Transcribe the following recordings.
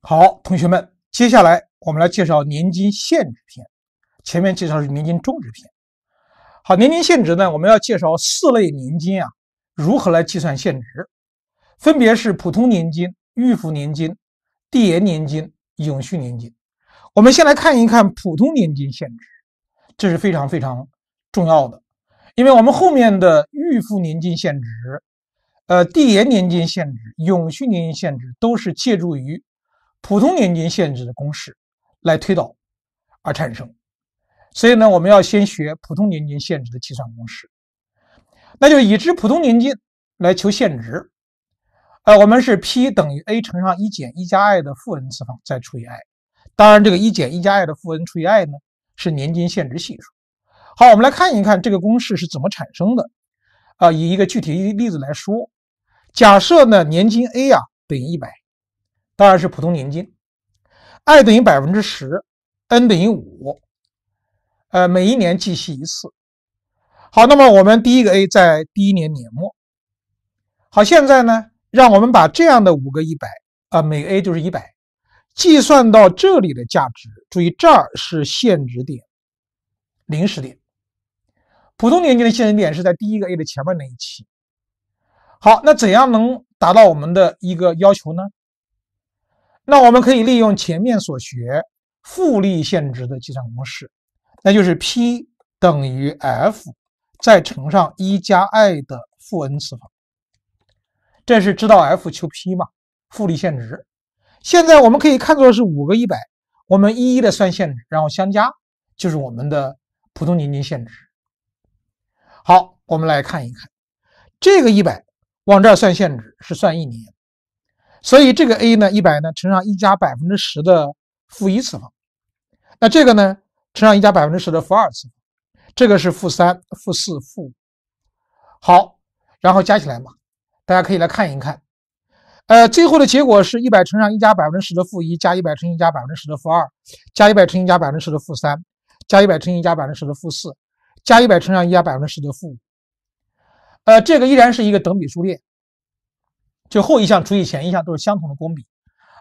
好，同学们，接下来我们来介绍年金限制篇。前面介绍是年金终值篇。好，年金限值呢，我们要介绍四类年金啊，如何来计算限值，分别是普通年金、预付年金、递延年金、永续年金。我们先来看一看普通年金限值，这是非常非常重要的，因为我们后面的预付年金限值、呃递延年金限值、永续年金限值都是借助于。普通年金限制的公式来推导而产生，所以呢，我们要先学普通年金限制的计算公式，那就已知普通年金来求限值，呃，我们是 P 等于 A 乘上一减一加 i 的负 n 次方再除以 i，当然这个一减一加 i 的负 n 除以 i 呢是年金限值系数。好，我们来看一看这个公式是怎么产生的，啊，以一个具体例子来说，假设呢年金 A 啊等于一百。当然是普通年金，i 等于百分之十，n 等于五，呃，每一年计息一次。好，那么我们第一个 a 在第一年年末。好，现在呢，让我们把这样的五个一百，啊，每 a 就是一百，计算到这里的价值。注意这儿是现值点，临时点。普通年金的现值点是在第一个 a 的前面那一期。好，那怎样能达到我们的一个要求呢？那我们可以利用前面所学复利现值的计算公式，那就是 P 等于 F 再乘上一加 i 的负 n 次方，这是知道 F 求 P 嘛？复利现值。现在我们可以看作是五个一百，我们一一的算现值，然后相加就是我们的普通年金现值。好，我们来看一看这个一百往这儿算现值是算一年。所以这个 a 呢，一百呢乘上一加百分之十的负一次方，那这个呢乘上一加百分之十的负二次方，这个是负三、负四、负五。好，然后加起来嘛，大家可以来看一看。呃，最后的结果是一百乘上一加百分之十的负一加一百乘以一加百分之十的负二加一百乘以一加百分之十的负三加一百乘以一加百分之十的负四加一百乘上一加百分之十的负五。呃，这个依然是一个等比数列。就后一项除以前一项都是相同的公比，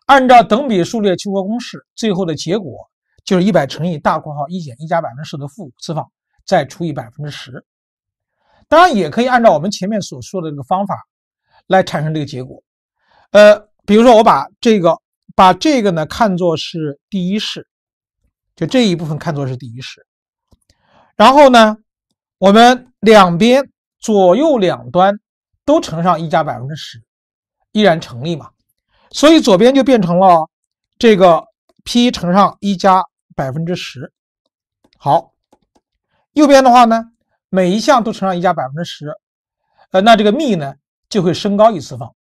按照等比数列求和公式，最后的结果就是一百乘以大括号一减一加百分之十的负五次方，再除以百分之十。当然，也可以按照我们前面所说的这个方法来产生这个结果。呃，比如说我把这个把这个呢看作是第一式，就这一部分看作是第一式，然后呢，我们两边左右两端都乘上一加百分之十。依然成立嘛？所以左边就变成了这个 P 乘上一加百分之十。好，右边的话呢，每一项都乘上一加百分之十，呃，那这个幂呢就会升高一次方。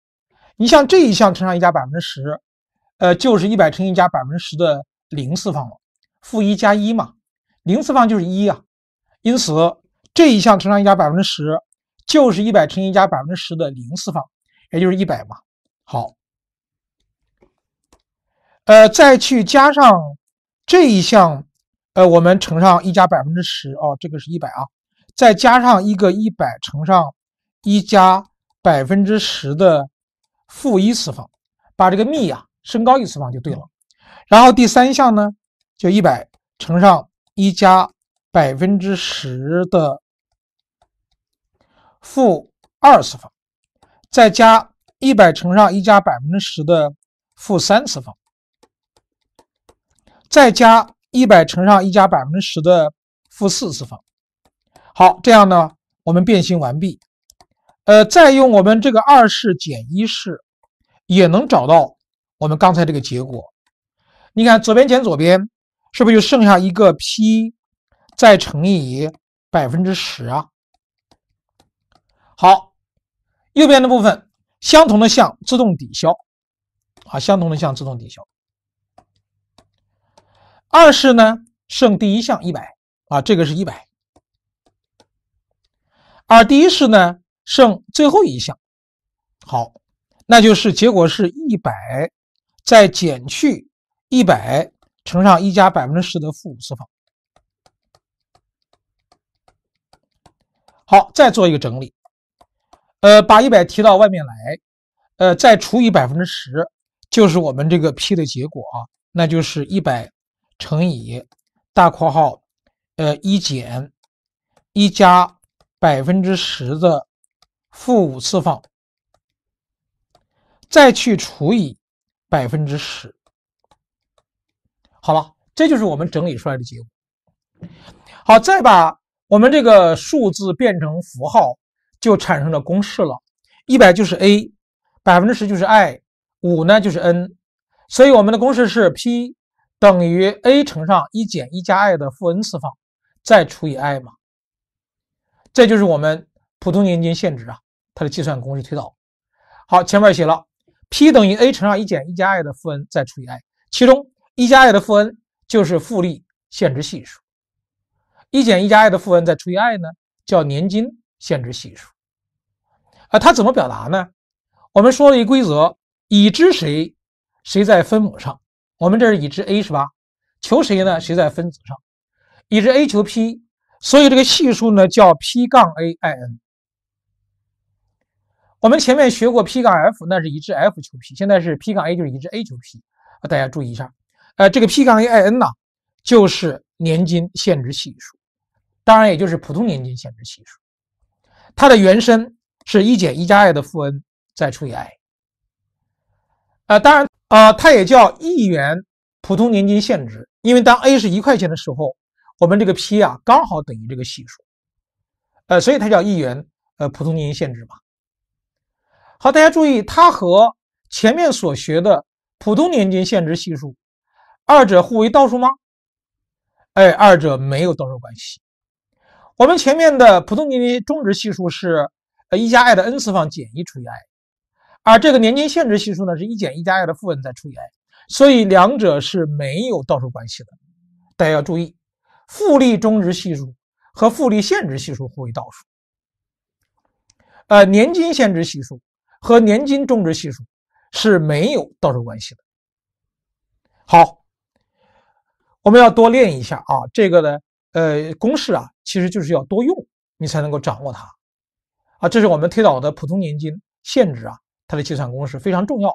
你像这一项乘上一加百分之十，呃，就是一百乘以一加百分之十的零次方了，负一加一嘛，零次方就是一啊。因此这一项乘上一加百分之十就是一百乘以一加百分之十的零次方，也就是一百嘛。好，呃，再去加上这一项，呃，我们乘上一加百分之十，哦，这个是一百啊，再加上一个一百乘上一加百分之十的负一次方，把这个幂呀升高一次方就对了。然后第三项呢，就一百乘上一加百分之十的负二次方，再加。一百乘上一加百分之十的负三次方，再加一百乘上一加百分之十的负四次方。好，这样呢，我们变形完毕。呃，再用我们这个二式减一式，也能找到我们刚才这个结果。你看左边减左边，是不是就剩下一个 P 再乘以百分之十啊？好，右边的部分。相同的项自动抵消，啊，相同的项自动抵消。二是呢，剩第一项一百啊，这个是一百。而第一式呢，剩最后一项，好，那就是结果是一百，再减去一百乘上一加百分之十的负五次方。好，再做一个整理。呃，把一百提到外面来，呃，再除以百分之十，就是我们这个 P 的结果啊，那就是一百乘以大括号，呃，一减一加百分之十的负五次方，再去除以百分之十，好了，这就是我们整理出来的结果。好，再把我们这个数字变成符号。就产生了公式了，一百就是 a，百分之十就是 i，五呢就是 n，所以我们的公式是 p 等于 a 乘上一减一加 i 的负 n 次方，再除以 i 嘛。这就是我们普通年金现值啊，它的计算公式推导。好，前面写了 p 等于 a 乘上一减一加 i 的负 n 再除以 i，其中一加 i 的负 n 就是复利现值系数，一减一加 i 的负 n 再除以 i 呢，叫年金现值系数。啊，它怎么表达呢？我们说了一规则，已知谁，谁在分母上。我们这是已知 a 是吧？求谁呢？谁在分子上？已知 a 求 p，所以这个系数呢叫 p 杠 a i n。我们前面学过 p 杠 f，那是已知 f 求 p，现在是 p 杠 a 就是已知 a 求 p 啊，大家注意一下。呃，这个 p 杠 a i n 呢，就是年金现值系数，当然也就是普通年金现值系数，它的原生是一减一加 i 的负 n 再除以 i，啊，当然，呃，它也叫一元普通年金现值，因为当 a 是一块钱的时候，我们这个 p 啊刚好等于这个系数，呃，所以它叫一元呃普通年金现值嘛。好，大家注意，它和前面所学的普通年金现值系数，二者互为倒数吗？哎，二者没有倒数关系。我们前面的普通年金终值系数是。呃，一加 i 的 n 次方减一除以 i，而这个年金现值系数呢是一减一加 i 的负 n 再除以 i，所以两者是没有倒数关系的。大家要注意，复利终值系数和复利现值系数互为倒数。呃，年金现值系数和年金终值系数是没有倒数关系的。好，我们要多练一下啊，这个呢，呃，公式啊，其实就是要多用，你才能够掌握它。啊，这是我们推导的普通年金现值啊，它的计算公式非常重要。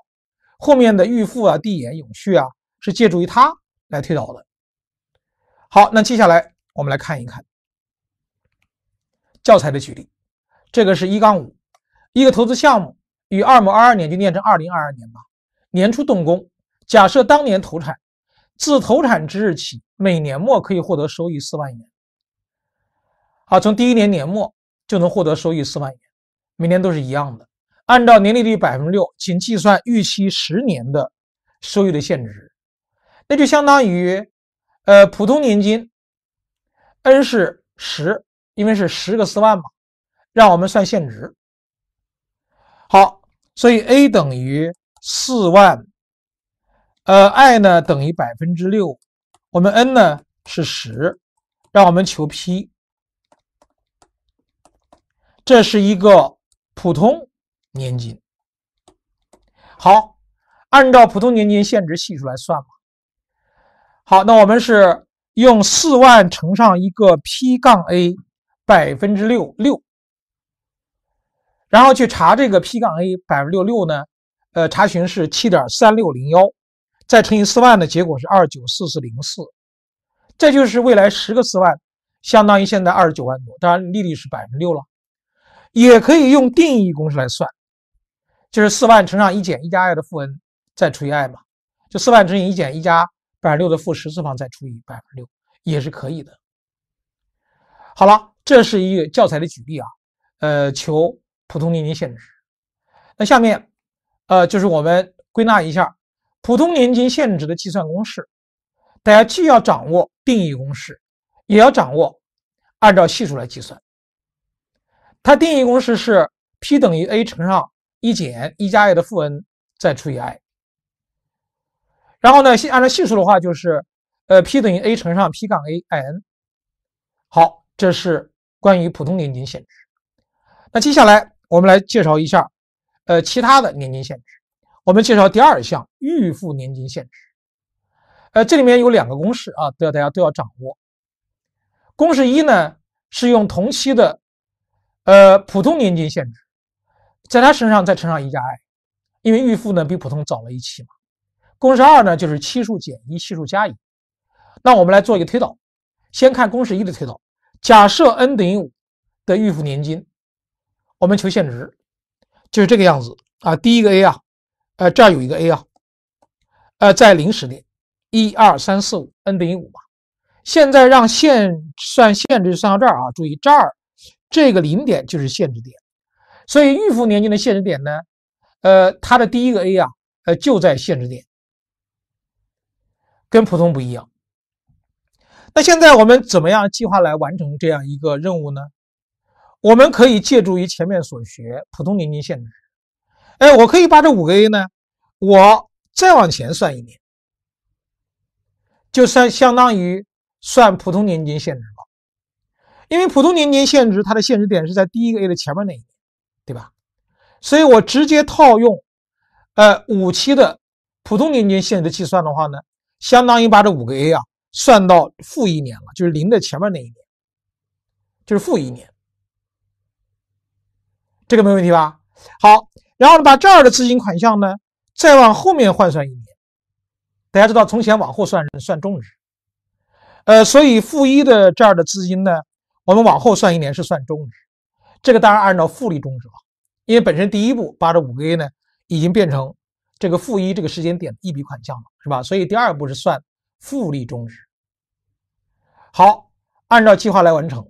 后面的预付啊、递延永续啊，是借助于它来推导的。好，那接下来我们来看一看教材的举例，这个是一杠五，一个投资项目于二某二二年就念成二零二二年吧，年初动工，假设当年投产，自投产之日起，每年末可以获得收益四万元。好，从第一年年末。就能获得收益四万元，每年都是一样的。按照年利率百分之六，仅计算预期十年的收益的现值，那就相当于，呃，普通年金，n 是十，因为是十个四万嘛。让我们算现值。好，所以 a 等于四万，呃，i 呢等于百分之六，我们 n 呢是十，让我们求 p。这是一个普通年金，好，按照普通年金现值系数来算嘛。好，那我们是用四万乘上一个 P 杠 A 百分之六六，然后去查这个 P 杠 A 百分之六六呢，呃，查询是七点三六零幺，再乘以四万的结果是二九四四零四，这就是未来十个四万相当于现在二十九万多，当然利率是百分之六了。也可以用定义公式来算，就是四万乘上一减一加 i 的负 n 再除以 i 嘛，就四万乘以一减一加百分之六的负十次方再除以百分之六也是可以的。好了，这是一个教材的举例啊，呃，求普通年金限值。那下面，呃，就是我们归纳一下普通年金限值的计算公式，大家既要掌握定义公式，也要掌握按照系数来计算。它定义公式是 P 等于 A 乘上一减一加 a 的负 n 再除以 i，然后呢，系按照系数的话就是呃 P 等于 A 乘上 P 杠 A i n。好，这是关于普通年金限制。那接下来我们来介绍一下呃其他的年金限制。我们介绍第二项预付年金限制。呃，这里面有两个公式啊，都要大家都要掌握。公式一呢是用同期的。呃，普通年金限制，在他身上再乘上一加 i，因为预付呢比普通早了一期嘛。公式二呢就是期数减一，系数加一。那我们来做一个推导，先看公式一的推导。假设 n 等于五的预付年金，我们求现值就是这个样子啊。第一个 a 啊，呃，这儿有一个 a 啊，呃，在零时点，一二三四五，n 等于五嘛。现在让限算限值算到这儿啊，注意这儿。这个零点就是限制点，所以预付年金的限制点呢，呃，它的第一个 A 啊，呃，就在限制点，跟普通不一样。那现在我们怎么样计划来完成这样一个任务呢？我们可以借助于前面所学普通年金限制，哎，我可以把这五个 A 呢，我再往前算一年，就算相当于算普通年金制吧。因为普通年金现值它的现值点是在第一个 A 的前面那一年，对吧？所以我直接套用，呃，五期的普通年金现值计算的话呢，相当于把这五个 A 啊算到负一年了，就是零的前面那一年，就是负一年，这个没问题吧？好，然后呢，把这儿的资金款项呢再往后面换算一年，大家知道从前往后算算终值，呃，所以负一的这儿的资金呢。我们往后算一年是算终值，这个当然按照复利终值了，因为本身第一步把这五个 A 呢已经变成这个负一这个时间点的一笔款项了，是吧？所以第二步是算复利终值。好，按照计划来完成。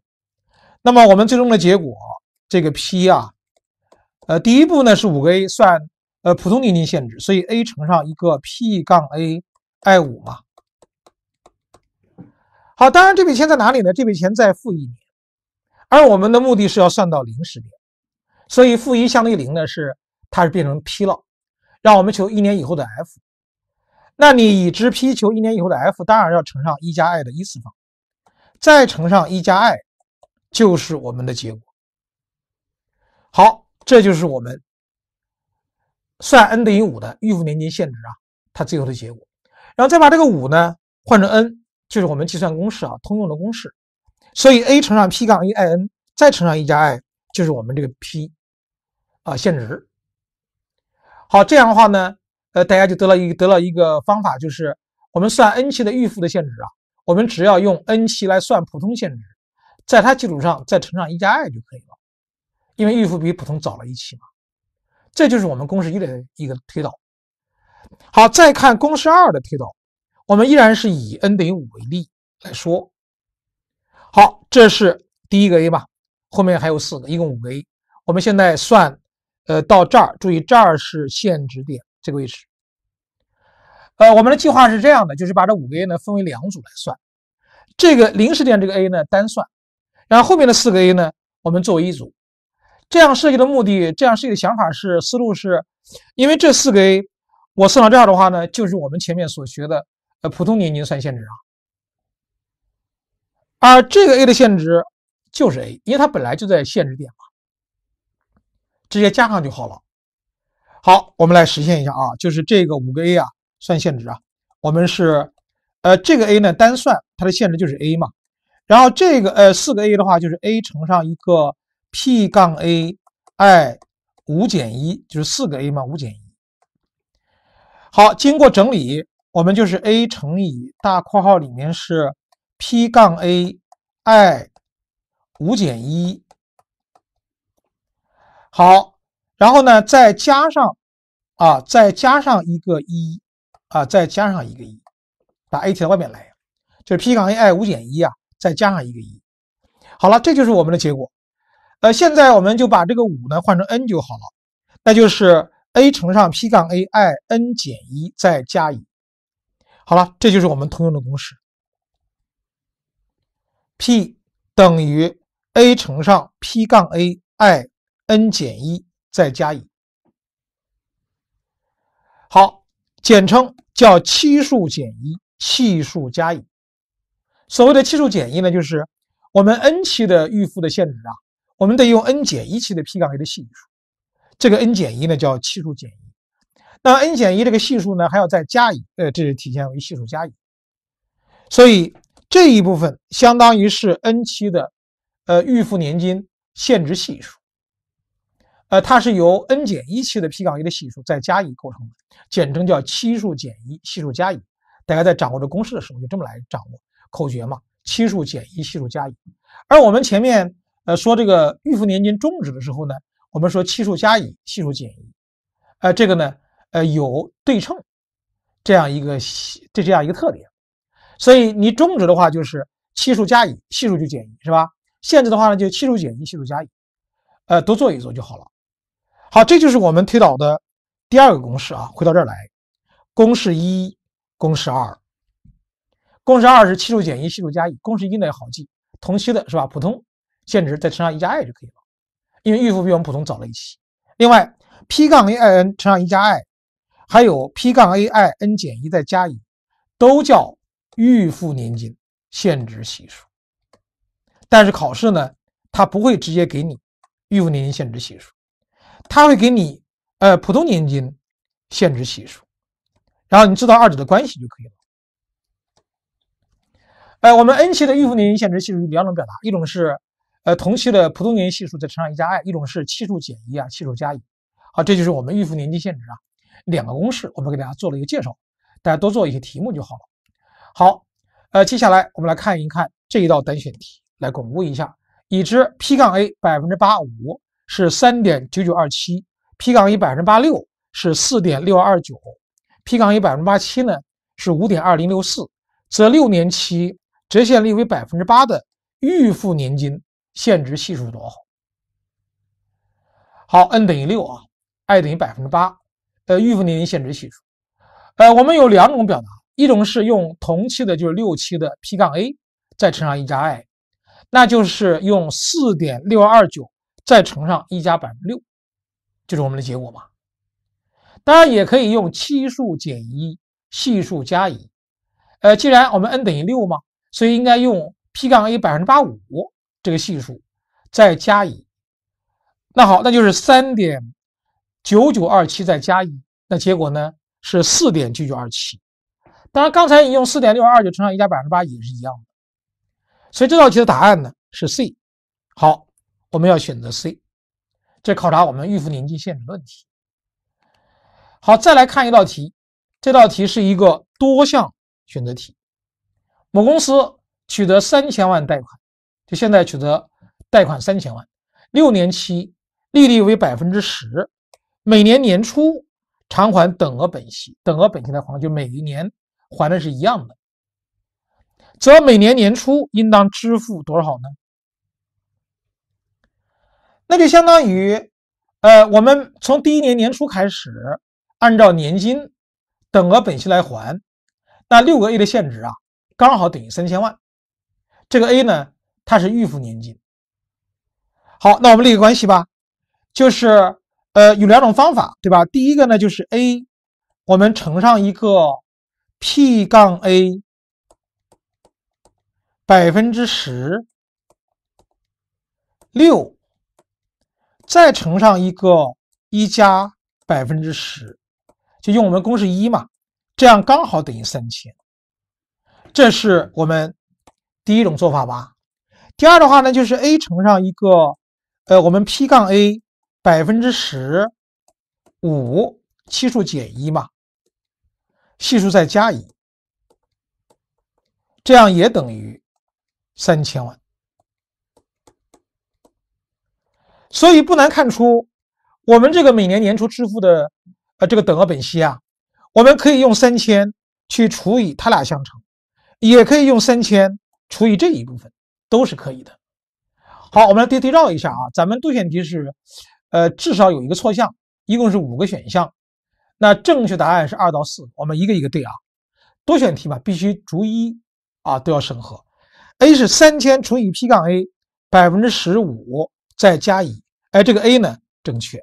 那么我们最终的结果，这个 P 啊，呃，第一步呢是五个 A 算呃普通年金限值，所以 A 乘上一个 P 杠 A i 五嘛。好，当然这笔钱在哪里呢？这笔钱在负一。而我们的目的是要算到零时点，所以负一相对零呢是它是变成 P 了，让我们求一年以后的 F。那你已知 P 求一年以后的 F，当然要乘上一加 i 的一次方，再乘上一加 i，就是我们的结果。好，这就是我们算 n 等于五的预付年金现值啊，它最后的结果。然后再把这个五呢换成 n，就是我们计算公式啊，通用的公式。所以，a 乘上 p 杠 a i n 再乘上一加 i 就是我们这个 p 啊现值。好，这样的话呢，呃，大家就得了一得了一个方法，就是我们算 n 期的预付的现值啊，我们只要用 n 期来算普通现值，在它基础上再乘上一加 i 就可以了，因为预付比普通早了一期嘛。这就是我们公式一的一个推导。好，再看公式二的推导，我们依然是以 n 等于五为例来说。好，这是第一个 a 吧，后面还有四个，一共五个 a。我们现在算，呃，到这儿，注意这儿是限值点这个位置。呃，我们的计划是这样的，就是把这五个 a 呢分为两组来算，这个临时点这个 a 呢单算，然后后面的四个 a 呢我们作为一组。这样设计的目的，这样设计的想法是思路是，因为这四个 a，我算到这儿的话呢，就是我们前面所学的呃普通年金算限值啊。而这个 a 的限值就是 a，因为它本来就在限制点嘛，直接加上就好了。好，我们来实现一下啊，就是这个五个 a 啊，算限值啊。我们是，呃，这个 a 呢单算它的限值就是 a 嘛，然后这个呃四个 a 的话就是 a 乘上一个 p 杠 ai 五减一，就是四个 a 嘛，五减一。好，经过整理，我们就是 a 乘以大括号里面是。p 杠 a i 五减一，好，然后呢，再加上啊，再加上一个一啊，再加上一个一，把 a 提到外面来，就是 p 杠 a i 五减一啊，再加上一个一，好了，这就是我们的结果。呃，现在我们就把这个五呢换成 n 就好了，那就是 a 乘上 p 杠 a i n 减一再加一。好了，这就是我们通用的公式。P 等于 a 乘上 P 杠 a i n 减一再加以，好，简称叫期数减一系数加一。所谓的期数减一呢，就是我们 n 期的预付的现值啊，我们得用 n 减一期的 P 杠 a 的系数。这个 n 减一呢叫期数减一，那 n 减一这个系数呢还要再加以，呃，这是体现为系数加一，所以。这一部分相当于是 n 期的，呃，预付年金现值系数，呃，它是由 n 减一期的 P 杠一的系数再加以构成的，简称叫期数减一系数加一。大家在掌握这公式的时候，就这么来掌握口诀嘛，期数减一系数加一。而我们前面呃说这个预付年金终止的时候呢，我们说期数加一系数减一，呃，这个呢，呃，有对称这样一个这这样一个特点。所以你中值的话就是期数加一，系数就减一，是吧？限制的话呢就期数减一，系数加一，呃，多做一做就好了。好，这就是我们推导的第二个公式啊。回到这儿来，公式一，公式二。公式二是期数减一，系数加一。公式一呢也好记，同期的是吧？普通现值再乘上一加 i 就可以了，因为预付比我们普通早了一期。另外，P 杠 A i n 乘上一加 i，还有 P 杠 A i n 减一再加一，都叫。预付年金现值系数，但是考试呢，它不会直接给你预付年金现值系数，他会给你呃普通年金现值系数，然后你知道二者的关系就可以了。哎，我们 n 期的预付年金现值系数有两种表达，一种是呃同期的普通年金系数再乘上一加 i，一种是期数减一啊，期数加一。好，这就是我们预付年金现值啊，两个公式我们给大家做了一个介绍，大家多做一些题目就好了。好，呃，接下来我们来看一看这一道单选题，来巩固一下。已知 P 杠 A 百分之八五是三点九九二七，P 杠 A 百分之八六是四点六二二九，P 杠 A 百分之八七呢是五点二零六四。则六年期折现率为百分之八的预付年金现值系数多少？好，n 等于六啊，i 等于百分之八的预付年金现值系数。呃，我们有两种表达。一种是用同期的，就是六期的 P 杠 A 再乘上一加 i，那就是用四点六二九再乘上一加百分之六，就是我们的结果嘛。当然也可以用期数减一，系数加一。呃，既然我们 n 等于六嘛，所以应该用 P 杠 A 百分之八五这个系数再加一。那好，那就是三点九九二七再加一，那结果呢是四点九九二七。当然，刚才你用四点六二二九乘上一加百分之八也是一样的，所以这道题的答案呢是 C。好，我们要选择 C，这考察我们预付年金限制问题。好，再来看一道题，这道题是一个多项选择题。某公司取得三千万贷款，就现在取得贷款三千万，六年期，利率为百分之十，每年年初偿还等额本息，等额本息的还就每一年。还的是一样的，则每年年初应当支付多少呢？那就相当于，呃，我们从第一年年初开始，按照年金等额本息来还，那六个 A 的现值啊，刚好等于三千万。这个 A 呢，它是预付年金。好，那我们立个关系吧，就是，呃，有两种方法，对吧？第一个呢，就是 A，我们乘上一个。P 杠 A 百分之十六，再乘上一个一加百分之十，就用我们公式一嘛，这样刚好等于三千。这是我们第一种做法吧。第二的话呢，就是 A 乘上一个，呃，我们 P 杠 A 百分之十五期数减一嘛。系数再加一，这样也等于三千万。所以不难看出，我们这个每年年初支付的，呃，这个等额本息啊，我们可以用三千去除以它俩相乘，也可以用三千除以这一部分，都是可以的。好，我们来对对绕一下啊。咱们多选题是，呃，至少有一个错项，一共是五个选项。那正确答案是二到四，我们一个一个对啊，多选题嘛，必须逐一啊都要审核。A 是三千除以 P 杠 A 百分之十五再加一，哎，这个 A 呢正确，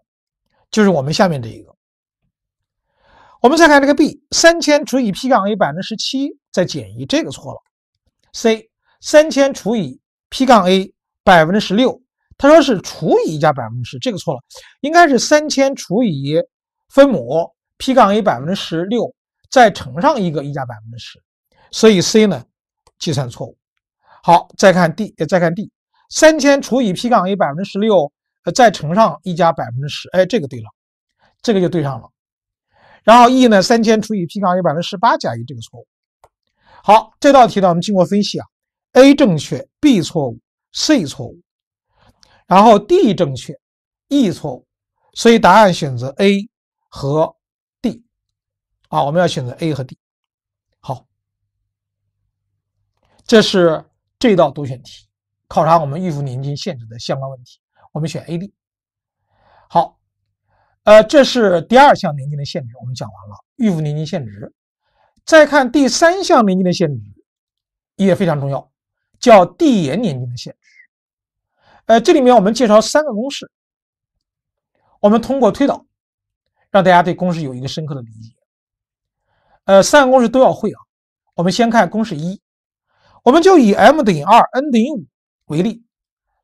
就是我们下面这一个。我们再看这个 B，三千除以 P 杠 A 百分之十七再减一，这个错了。C 三千除以 P 杠 A 百分之十六，他说是除以加百分之十，这个错了，应该是三千除以分母。P 杠 A 百分之十六，再乘上一个一加百分之十，所以 C 呢计算错误。好，再看 D，再看 D，三千除以 P 杠 A 百分之十六，再乘上一加百分之十，哎，这个对了，这个就对上了。然后 E 呢，三千除以 P 杠 A 百分之十八，加一，这个错误。好，这道题呢，我们经过分析啊，A 正确，B 错误，C 错误，然后 D 正确，E 错误，所以答案选择 A 和。啊，我们要选择 A 和 D。好，这是这道多选题，考察我们预付年金限制的相关问题。我们选 A、D。好，呃，这是第二项年金的限制，我们讲完了预付年金限值。再看第三项年金的限值，也非常重要，叫递延年金的限值。呃，这里面我们介绍三个公式，我们通过推导，让大家对公式有一个深刻的理解。呃，三个公式都要会啊。我们先看公式一，我们就以 m 等于二，n 等于五为例，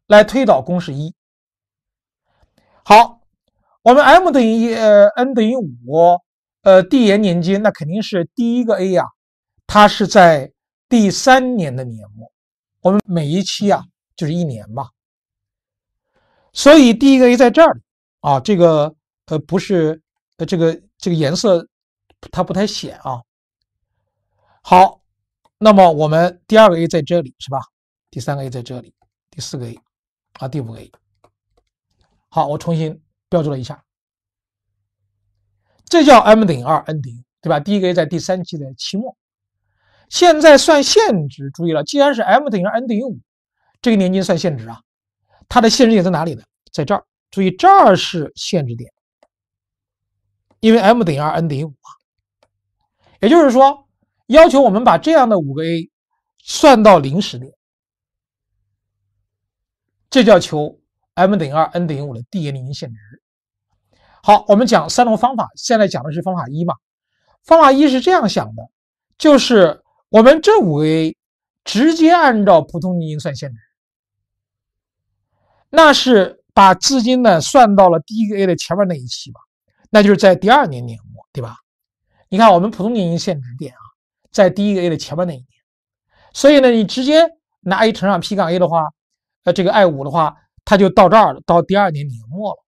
来推导公式一。好，我们 m 等于一，呃，n 等于五，呃，递延年金那肯定是第一个 A 呀，它是在第三年的年末。我们每一期啊就是一年嘛，所以第一个 A 在这儿啊，这个呃不是呃这个这个颜色。它不太显啊。好，那么我们第二个 a 在这里，是吧？第三个 a 在这里，第四个 a 啊，第五个 a。好，我重新标注了一下。这叫 m 等于二，n 等于对吧？第一个 a 在第三期的期末。现在算现值，注意了，既然是 m 等于 n 等于五，这个年金算现值啊，它的现值点在哪里呢？在这儿。注意这儿是现值点，因为 m 等于二，n 等于五啊。也就是说，要求我们把这样的五个 A 算到零时点，这叫求 M 等于二、N 等于五的 D 零零限值。好，我们讲三种方法，现在讲的是方法一嘛。方法一是这样想的，就是我们这五个 A 直接按照普通年金算现值，那是把资金呢算到了第一个 A 的前面那一期嘛，那就是在第二年年末，对吧？你看，我们普通年金限值点啊，在第一个 A 的前面那一年，所以呢，你直接拿 A 乘上 P 杠 A 的话，呃，这个 i 五的话，它就到这儿了，到第二年年末了。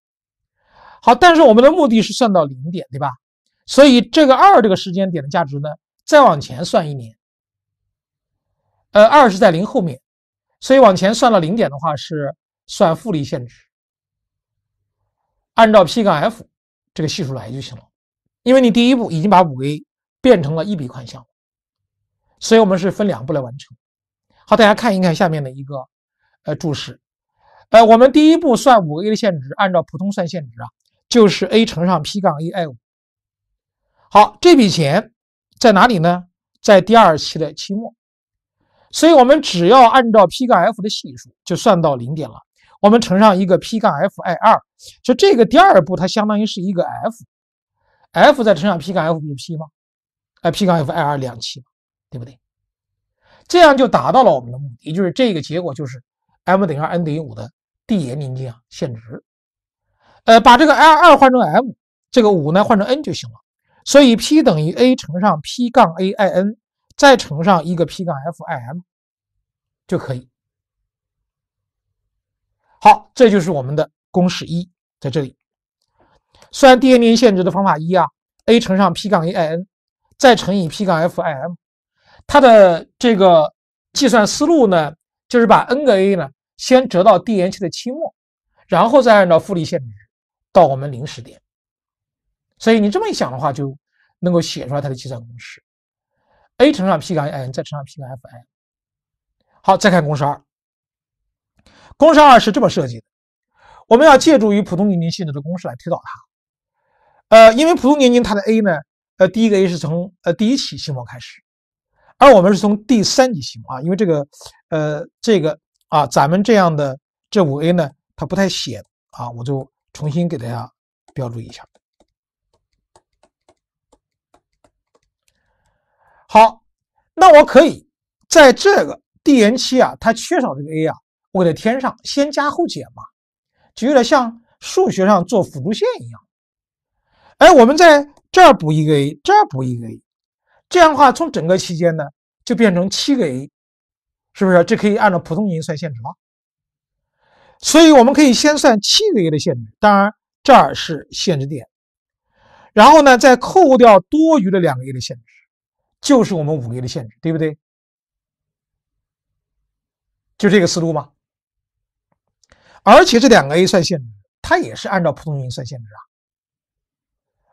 好，但是我们的目的是算到零点，对吧？所以这个二这个时间点的价值呢，再往前算一年，呃，二是在零后面，所以往前算到零点的话，是算复利现值，按照 P 杠 F 这个系数来就行了。因为你第一步已经把五个 A 变成了一笔款项，所以我们是分两步来完成。好，大家看一看下面的一个呃注释，呃，我们第一步算五个 A 的现值，按照普通算现值啊，就是 A 乘上 P 杠 A I 五。好，这笔钱在哪里呢？在第二期的期末，所以我们只要按照 P 杠 F 的系数就算到零点了。我们乘上一个 P 杠 F I 二，就这个第二步它相当于是一个 F。f 在乘上 p 杠 f 不就 p 吗？哎，p 杠 f i 二两期，嘛，对不对？这样就达到了我们的目的，也就是这个结果就是 m 等于二 n 等于5的递延临界啊限值。呃，把这个 i 二换成 m，这个五呢换成 n 就行了。所以 p 等于 a 乘上 p 杠 a i n，再乘上一个 p 杠 f i m，就可以。好，这就是我们的公式一，在这里。虽然递延年金现值的方法一啊，A 乘上 P 杠 A I N，再乘以 P 杠 F I M，它的这个计算思路呢，就是把 N 个 A 呢先折到 d 延期的期末，然后再按照复利限值到我们零时点。所以你这么一想的话，就能够写出来它的计算公式：A 乘上 P 杠 A I N 再乘上 P 杠 F I M。好，再看公式二。公式二是这么设计的，我们要借助于普通年金现值的公式来推导它。呃，因为普通年金它的 A 呢，呃，第一个 A 是从呃第一期期末开始，而我们是从第三期期末啊。因为这个，呃，这个啊，咱们这样的这五 A 呢，它不太显啊，我就重新给大家标注一下。好，那我可以在这个递延期啊，它缺少这个 A 啊，我给它添上，先加后减嘛，就有点像数学上做辅助线一样。哎，我们在这儿补一个 a，这儿补一个 a，这样的话，从整个期间呢就变成七个 a，是不是？这可以按照普通银算现值吗？所以我们可以先算七个 A 的限值，当然这儿是限制点，然后呢再扣掉多余的两个 A 的限值，就是我们五个 A 的限值，对不对？就这个思路嘛。而且这两个 a 算限值，它也是按照普通银算限值啊。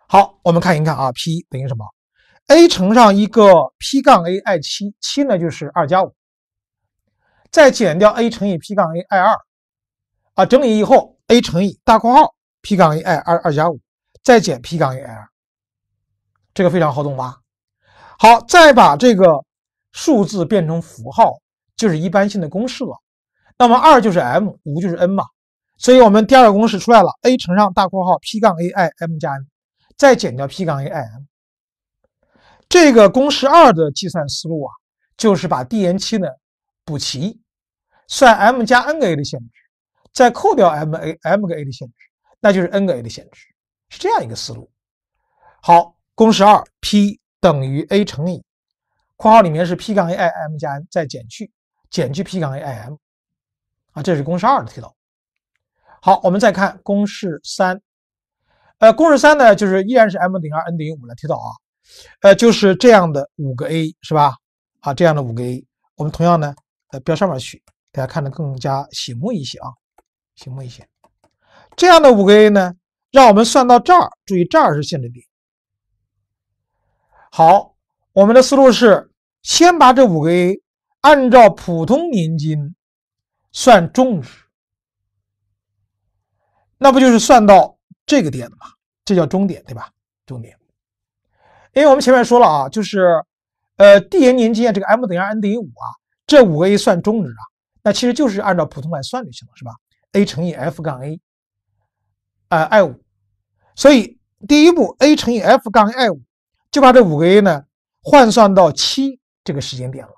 好，我们看一看啊，P 等于什么？a 乘上一个 P 杠 a i 七，七呢就是二加五，再减掉 a 乘以 P 杠 a i 二，啊，整理以后 a 乘以大括号 P 杠 a i 二二加五，再减 P 杠 a i 二，这个非常好懂吧？好，再把这个数字变成符号，就是一般性的公式了。那么二就是 m，五就是 n 嘛，所以我们第二个公式出来了，a 乘上大括号 P 杠 a i m 加 n。再减掉 p- 杠 a i m，这个公式二的计算思路啊，就是把递延期呢补齐，算 m 加 n 个 a 的限制，再扣掉 m a m 个 a 的限制，那就是 n 个 a 的限制，是这样一个思路。好，公式二 p 等于 a 乘以括号里面是 p- 杠 a i m 加 n，再减去减去 p- 杠 a i m，啊，这是公式二的推导。好，我们再看公式三。呃，公式三呢，就是依然是 M 等于二，N 等于五来提导啊。呃，就是这样的五个 A 是吧？啊，这样的五个 A，我们同样呢，呃，标上面去，大家看得更加醒目一些啊，醒目一些。这样的五个 A 呢，让我们算到这儿，注意这儿是限制点。好，我们的思路是先把这五个 A 按照普通年金算重值，那不就是算到这个点了吗？这叫终点，对吧？终点，因为我们前面说了啊，就是，呃，递延年年金这个 M 等于 N 等于五啊，这五个 A 算终值啊，那其实就是按照普通来算就行了，是吧？A 乘以 F 杠 A，呃，I 五，所以第一步 A 乘以 F 杠 I 五，就把这五个 A 呢换算到七这个时间点了，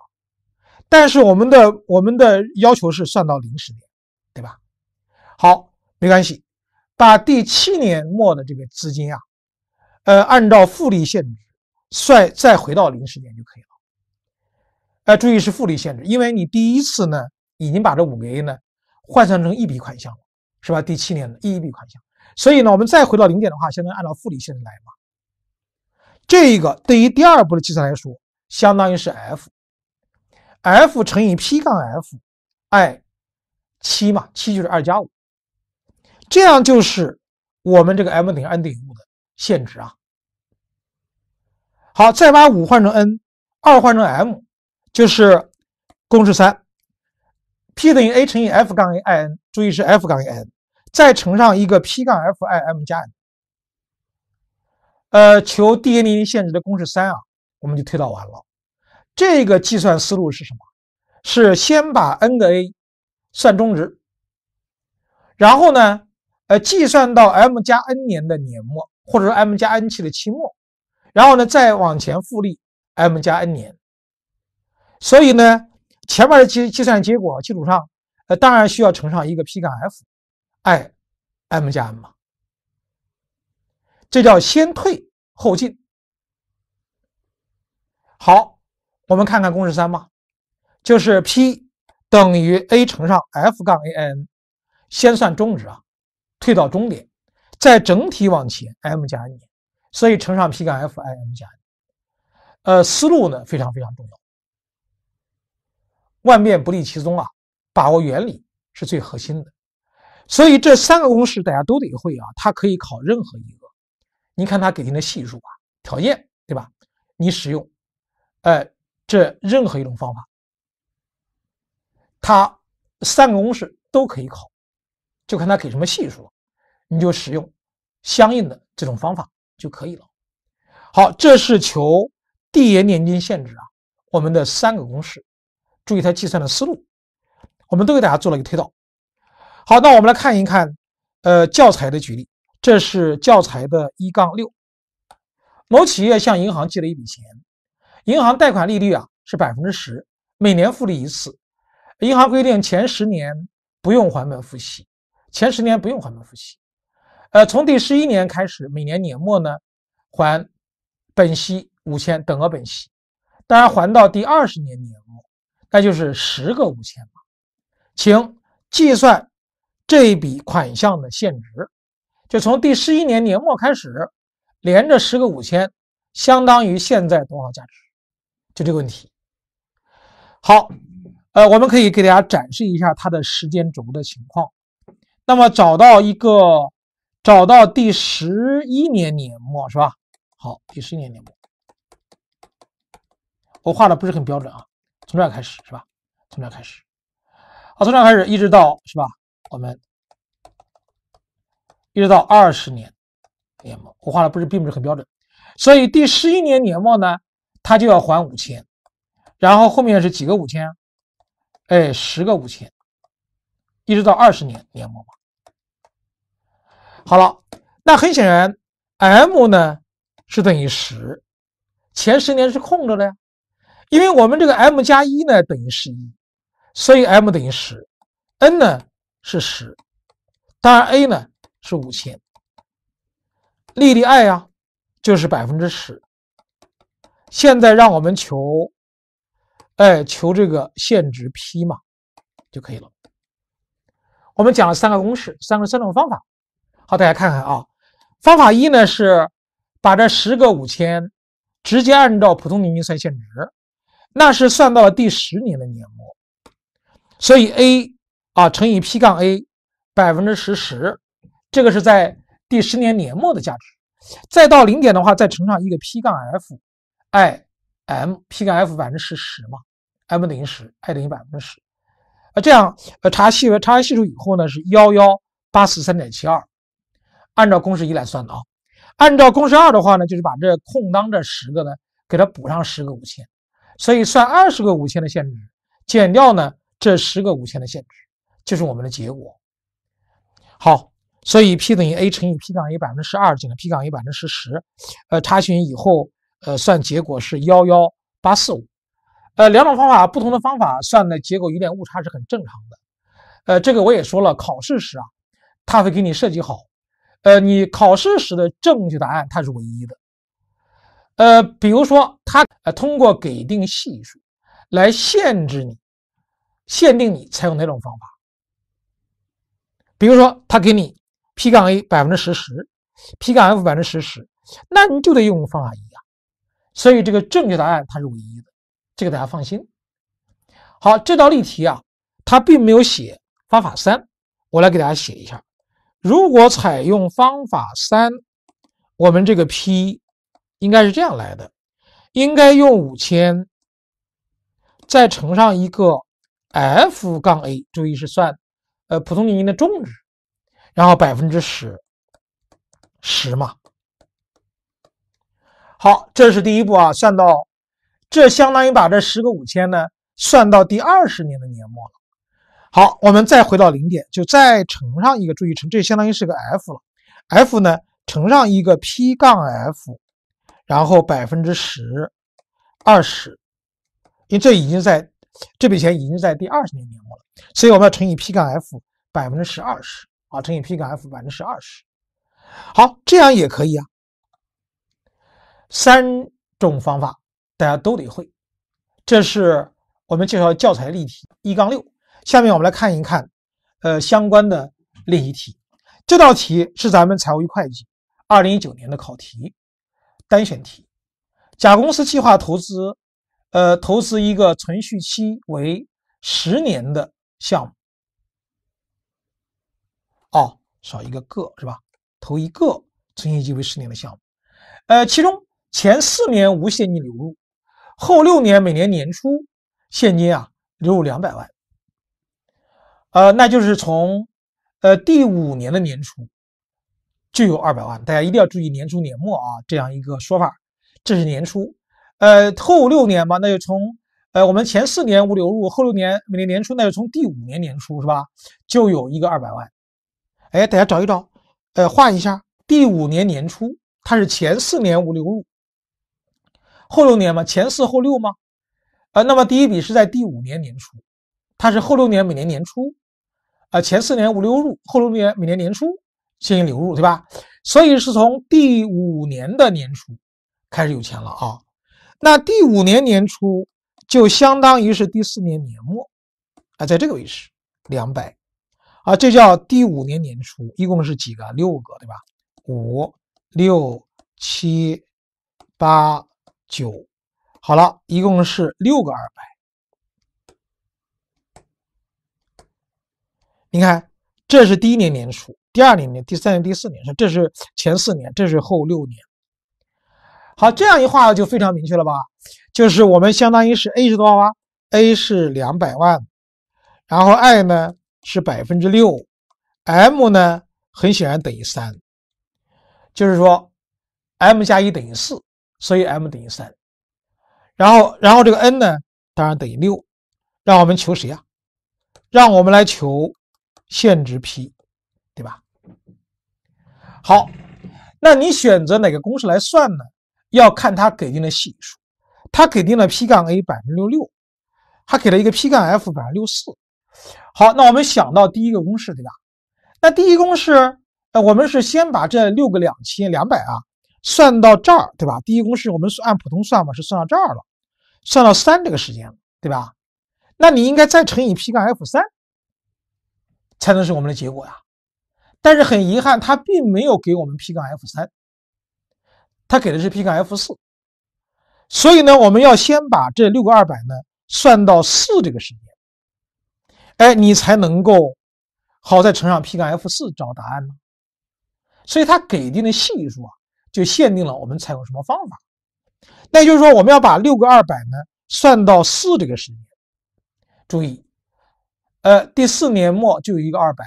但是我们的我们的要求是算到零时点，对吧？好，没关系。把第七年末的这个资金啊，呃，按照复利限制算，再回到零时点就可以了。哎，注意是复利限制，因为你第一次呢已经把这五个 A 呢换算成一笔款项了，是吧？第七年的一笔款项，所以呢，我们再回到零点的话，相当于按照复利限制来嘛。这个对于第二步的计算来说，相当于是 F，F 乘以 P 杠 F，i 七嘛，七就是二加五。这样就是我们这个 m 等于 n 等于5的限值啊。好，再把五换成 n，二换成 m，就是公式三，p 等于 a 乘以 f 杠 a i n，注意是 f 杠 n，再乘上一个 p 杠 f i m 加 n。呃，求 d n 零零限值的公式三啊，我们就推导完了。这个计算思路是什么？是先把 n 的 a 算中值，然后呢？呃，计算到 m 加 n 年的年末，或者说 m 加 n 期的期末，然后呢，再往前复利 m 加 n 年。所以呢，前面的计计算结果基础上，呃，当然需要乘上一个 P 杠 F，i m 加 m，这叫先退后进。好，我们看看公式三嘛，就是 P 等于 A 乘上 F 杠 A n，先算终值啊。退到终点，再整体往前，m 加 n，所以乘上 p 杠 f，i，m 加 n。呃，思路呢非常非常重要，万变不离其宗啊，把握原理是最核心的。所以这三个公式大家都得会啊，它可以考任何一个。你看它给定的系数啊，条件，对吧？你使用，哎，这任何一种方法，它三个公式都可以考，就看它给什么系数。了。你就使用相应的这种方法就可以了。好，这是求递延年金限制啊，我们的三个公式，注意它计算的思路，我们都给大家做了一个推导。好，那我们来看一看，呃，教材的举例，这是教材的一杠六。某企业向银行借了一笔钱，银行贷款利率啊是百分之十，每年复利一次，银行规定前十年不用还本付息，前十年不用还本付息。呃，从第十一年开始，每年年末呢，还本息五千，等额本息。当然，还到第二十年年末，那就是十个五千嘛。请计算这笔款项的现值，就从第十一年年末开始，连着十个五千，相当于现在多少价值？就这个问题。好，呃，我们可以给大家展示一下它的时间轴的情况。那么，找到一个。找到第十一年年末是吧？好，第十一年年末，我画的不是很标准啊。从这儿开始是吧？从这儿开始，好，从这儿开始一直到是吧？我们一直到二十年年末，我画的不是并不是很标准。所以第十一年年末呢，它就要还五千，然后后面是几个五千？哎，十个五千，一直到二十年年末吧。好了，那很显然，m 呢是等于十，前十年是空着的呀，因为我们这个 m 加一呢等于十一，所以 m 等于十，n 呢是十，当然 a 呢是五千，利率 i 呀就是百分之十，现在让我们求，哎，求这个限值 p 嘛就可以了。我们讲了三个公式，三个三种方法。好，大家看看啊。方法一呢是把这十个五千直接按照普通年金算现值，那是算到了第十年的年末，所以 A 啊乘以 P 杠 A 百分之十十，这个是在第十年年末的价值。再到零点的话，再乘上一个 P 杠 F i m P 杠 F 百分之十十嘛，m 等于十，i 等于百分之十。啊，这样呃查细查完系数以后呢，是幺幺八四三点七二。按照公式一来算的啊，按照公式二的话呢，就是把这空当这十个呢，给它补上十个五千，所以算二十个五千的限制，减掉呢这十个五千的限制，就是我们的结果。好，所以 P 等于 A 乘以 P 杠 A 百分之十二减 P 杠 A 百分之十，呃，查询以后呃算结果是幺幺八四五，呃，两种方法不同的方法算的结果有点误差是很正常的，呃，这个我也说了，考试时啊，他会给你设计好。呃，你考试时的正确答案它是唯一的。呃，比如说他呃通过给定系数来限制你，限定你采用哪种方法。比如说他给你 P 杠 A 百分之十十，P 杠 F 百分之十十，那你就得用方法一啊。所以这个正确答案它是唯一的，这个大家放心。好，这道例题啊，它并没有写方法三，我来给大家写一下。如果采用方法三，我们这个 P 应该是这样来的，应该用五千再乘上一个 F 杠 A，注意是算，呃，普通年金的终值，然后百分之十，十嘛。好，这是第一步啊，算到这相当于把这十个五千呢算到第二十年的年末了。好，我们再回到零点，就再乘上一个，注意乘，这相当于是个 F 了。F 呢，乘上一个 P 杠 F，然后百分之十、二十，因为这已经在这笔钱已经在第二十年年末了，所以我们要乘以 P 杠 F 百分之十二十啊，乘以 P 杠 F 百分之十二十。好，这样也可以啊。三种方法大家都得会，这是我们介绍教材例题一杠六。下面我们来看一看，呃，相关的练习题。这道题是咱们财务与会计二零一九年的考题，单选题。甲公司计划投资，呃，投资一个存续期为十年的项目。哦，少一个“个”是吧？投一个存续期为十年的项目。呃，其中前四年无现金流入，后六年每年年初现金啊流入两百万。呃，那就是从，呃，第五年的年初就有二百万，大家一定要注意年初年末啊这样一个说法，这是年初，呃，后六年嘛，那就从，呃，我们前四年无流入，后六年每年年初，那就从第五年年初是吧，就有一个二百万，哎，大家找一找，呃，画一下，第五年年初它是前四年无流入，后六年嘛，前四后六吗？呃，那么第一笔是在第五年年初，它是后六年每年年初。啊，前四年无流入，后六年每年年初现金流入，对吧？所以是从第五年的年初开始有钱了啊。那第五年年初就相当于是第四年年末啊，在这个位置两百啊，这叫第五年年初，一共是几个？六个，对吧？五、六、七、八、九，好了一共是六个二百。你看，这是第一年年初，第二年年，第三年，第四年，是，这是前四年，这是后六年。好，这样一画就非常明确了吧？就是我们相当于是 a 是多少啊？a 是两百万，然后 i 呢是百分之六，m 呢很显然等于三，就是说 m 加一等于四，所以 m 等于三。然后，然后这个 n 呢，当然等于六。让我们求谁呀？让我们来求。限值 P，对吧？好，那你选择哪个公式来算呢？要看它给定的系数。它给定了 P 杠 A 百分之六六，还给了一个 P 杠 F 百分之六四。好，那我们想到第一个公式，对吧？那第一公式，呃，我们是先把这六个两千两百啊算到这儿，对吧？第一公式我们按普通算法是算到这儿了，算到三这个时间了，对吧？那你应该再乘以 P 杠 F 三。才能是我们的结果呀，但是很遗憾，它并没有给我们 P 杠 F 三，它给的是 P 杠 F 四，所以呢，我们要先把这六个二百呢算到四这个时间，哎，你才能够好再乘上 P 杠 F 四找答案呢。所以它给定的系数啊，就限定了我们采用什么方法，那就是说，我们要把六个二百呢算到四这个时间，注意。呃，第四年末就有一个二百，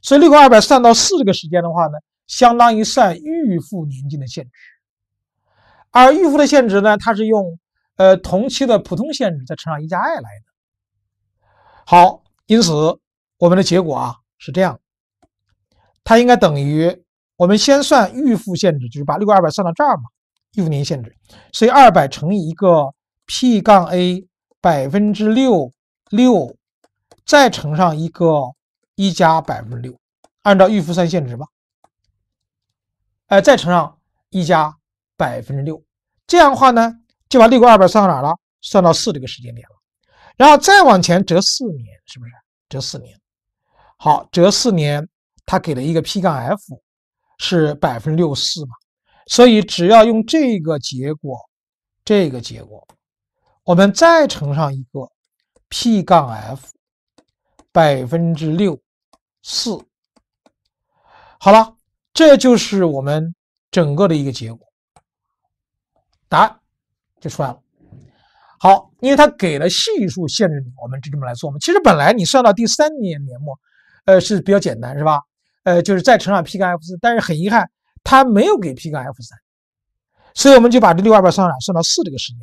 所以六个二百算到四这个时间的话呢，相当于算预付年金的现值，而预付的现值呢，它是用呃同期的普通现值再乘上一加 i 来的。好，因此我们的结果啊是这样，它应该等于我们先算预付现值，就是把六个二百算到这儿嘛，预付年限值，所以二百乘以一个 P 杠 A 百分之六六。再乘上一个一加百分之六，按照预付算限现值吧。哎，再乘上一加百分之六，这样的话呢，就把利个二百算到哪了？算到四这个时间点了。然后再往前折四年，是不是折四年？好，折四年，他给了一个 P 杠 F 是百分之六四嘛？所以只要用这个结果，这个结果，我们再乘上一个 P 杠 F。百分之六四，好了，这就是我们整个的一个结果，答案就出来了。好，因为它给了系数限制，你，我们就这么来做嘛。其实本来你算到第三年年末，呃，是比较简单，是吧？呃，就是再乘上 P 杠 F 四，但是很遗憾，它没有给 P 杠 F 三，所以我们就把这六二八算了，算到四这个时间，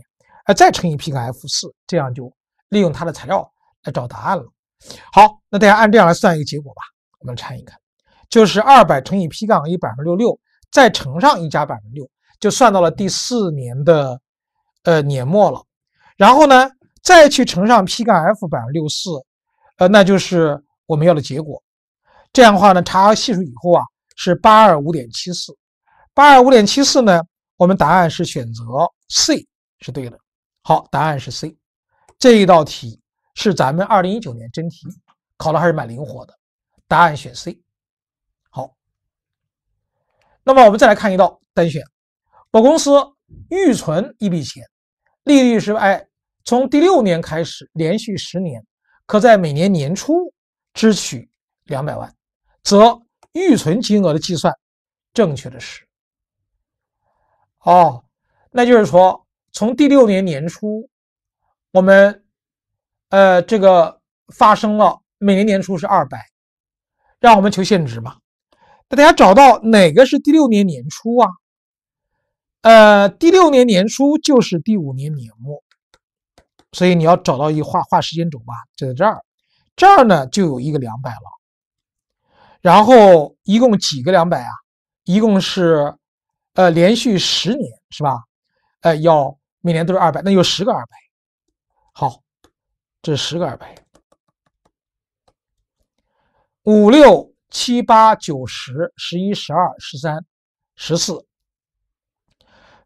呃，再乘以 P 杠 F 四，这样就利用它的材料来找答案了。好，那大家按这样来算一个结果吧，我们看一看，就是二百乘以 P 杠一百分之六六，再乘上一加百分之六，就算到了第四年的呃年末了。然后呢，再去乘上 P 杠 F 百分之六四，呃，那就是我们要的结果。这样的话呢，查系数以后啊，是八二五点七四，八二五点七四呢，我们答案是选择 C 是对的。好，答案是 C，这一道题。是咱们二零一九年真题考的还是蛮灵活的，答案选 C。好，那么我们再来看一道单选：本公司预存一笔钱，利率是 i，从第六年开始连续十年，可在每年年初支取两百万，则预存金额的计算正确的是？哦，那就是说从第六年年初，我们。呃，这个发生了，每年年初是二百，让我们求现值嘛。大家找到哪个是第六年年初啊？呃，第六年年初就是第五年年末，所以你要找到一画画时间轴吧，就在这儿，这儿呢就有一个两百了。然后一共几个两百啊？一共是，呃，连续十年是吧？呃，要每年都是二百，那有十个二百，好。这十个二百，五六七八九十十一十二十三十四，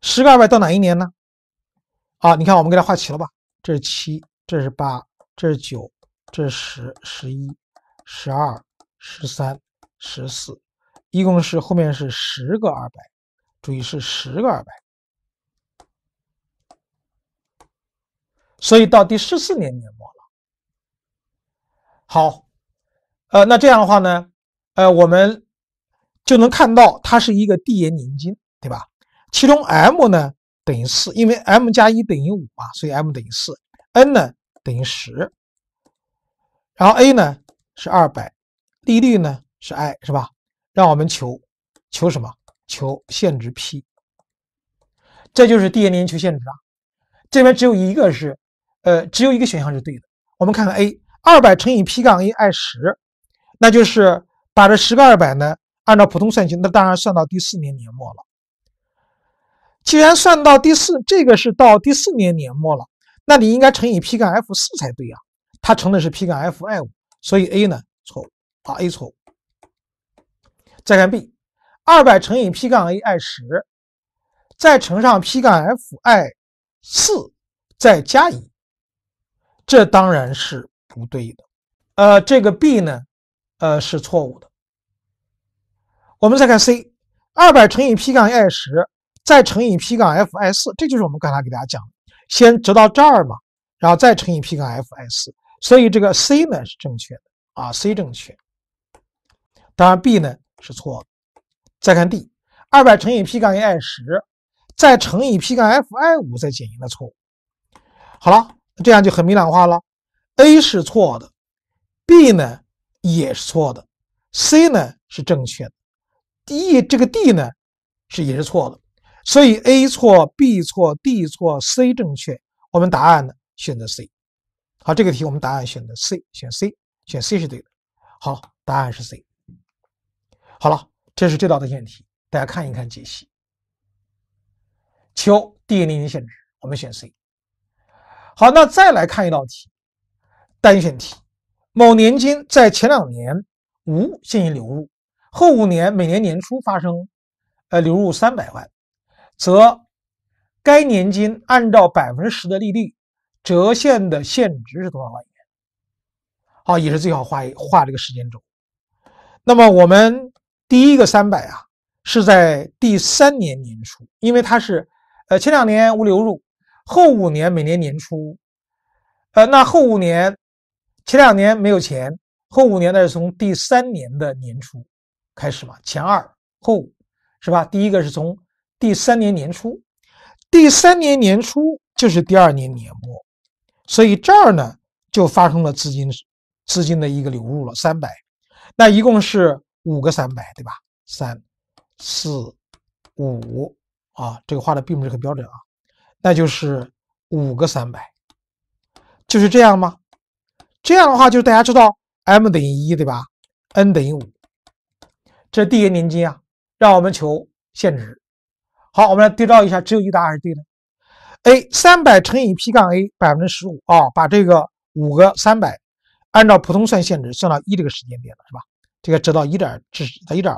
十个二百到哪一年呢？啊，你看我们给它画齐了吧？这是七，这是八，这是九，这是十，十一，十二，十三，十四，一共是后面是十个二百，注意是十个二百。所以到第十四年年末了，好，呃，那这样的话呢，呃，我们就能看到它是一个递延年金，对吧？其中 m 呢等于四，因为 m 加一等于五嘛，所以 m 等于四，n 呢等于十，然后 a 呢是二百，利率呢是 i 是吧？让我们求求什么？求限值 P，这就是递延年金求限值啊，这边只有一个是。呃，只有一个选项是对的。我们看看 A，二百乘以 P 杠 Ai 十，那就是把这十个二百呢，按照普通算型，那当然算到第四年年末了。既然算到第四，这个是到第四年年末了，那你应该乘以 P 杠 F 四才对呀。它乘的是 P 杠 Fi 五，所以 A 呢错误啊，A 错误。再看 B，二百乘以 P 杠 Ai 十，再乘上 P 杠 Fi 四，再加一，这当然是不对的，呃，这个 B 呢，呃是错误的。我们再看 C，二百乘以 P 杠 I 十，再乘以 P 杠 F I 四，这就是我们刚才给大家讲，的，先折到这儿嘛，然后再乘以 P 杠 F I 四，所以这个 C 呢是正确的啊，C 正确。当然 B 呢是错的。再看 D，二百乘以 P 杠 I 十，再乘以 P 杠 F I 五，再减一个错误。好了。这样就很明朗化了。A 是错的，B 呢也是错的，C 呢是正确的，D 这个 D 呢是也是错的。所以 A 错，B 错，D 错，C 正确。我们答案呢选择 C。好，这个题我们答案选择 C，选 C，选 C 是对的。好，答案是 C。好了，这是这道的选题，大家看一看解析。求第一零零限值，我们选 C。好，那再来看一道题，单选题。某年金在前两年无现金流入，后五年每年年初发生，呃，流入三百万，则该年金按照百分之十的利率折现的现值是多少万元？好，也是最好画一画这个时间轴。那么我们第一个三百啊，是在第三年年初，因为它是，呃，前两年无流入。后五年每年年初，呃，那后五年前两年没有钱，后五年呢是从第三年的年初开始嘛，前二后五是吧？第一个是从第三年年初，第三年年初就是第二年年末，所以这儿呢就发生了资金资金的一个流入了三百，那一共是五个三百，对吧？三、四、五啊，这个画的并不是很标准啊。那就是五个三百，就是这样吗？这样的话，就是大家知道，m 等于一，对吧？n 等于五，这是第一年金啊。让我们求现值。好，我们来对照一下，只有一答案是对的。A，三百乘以 P 杠 A 百分之十五啊，把这个五个三百按照普通算现值算到一这个时间点了，是吧？这个折到一点至到一点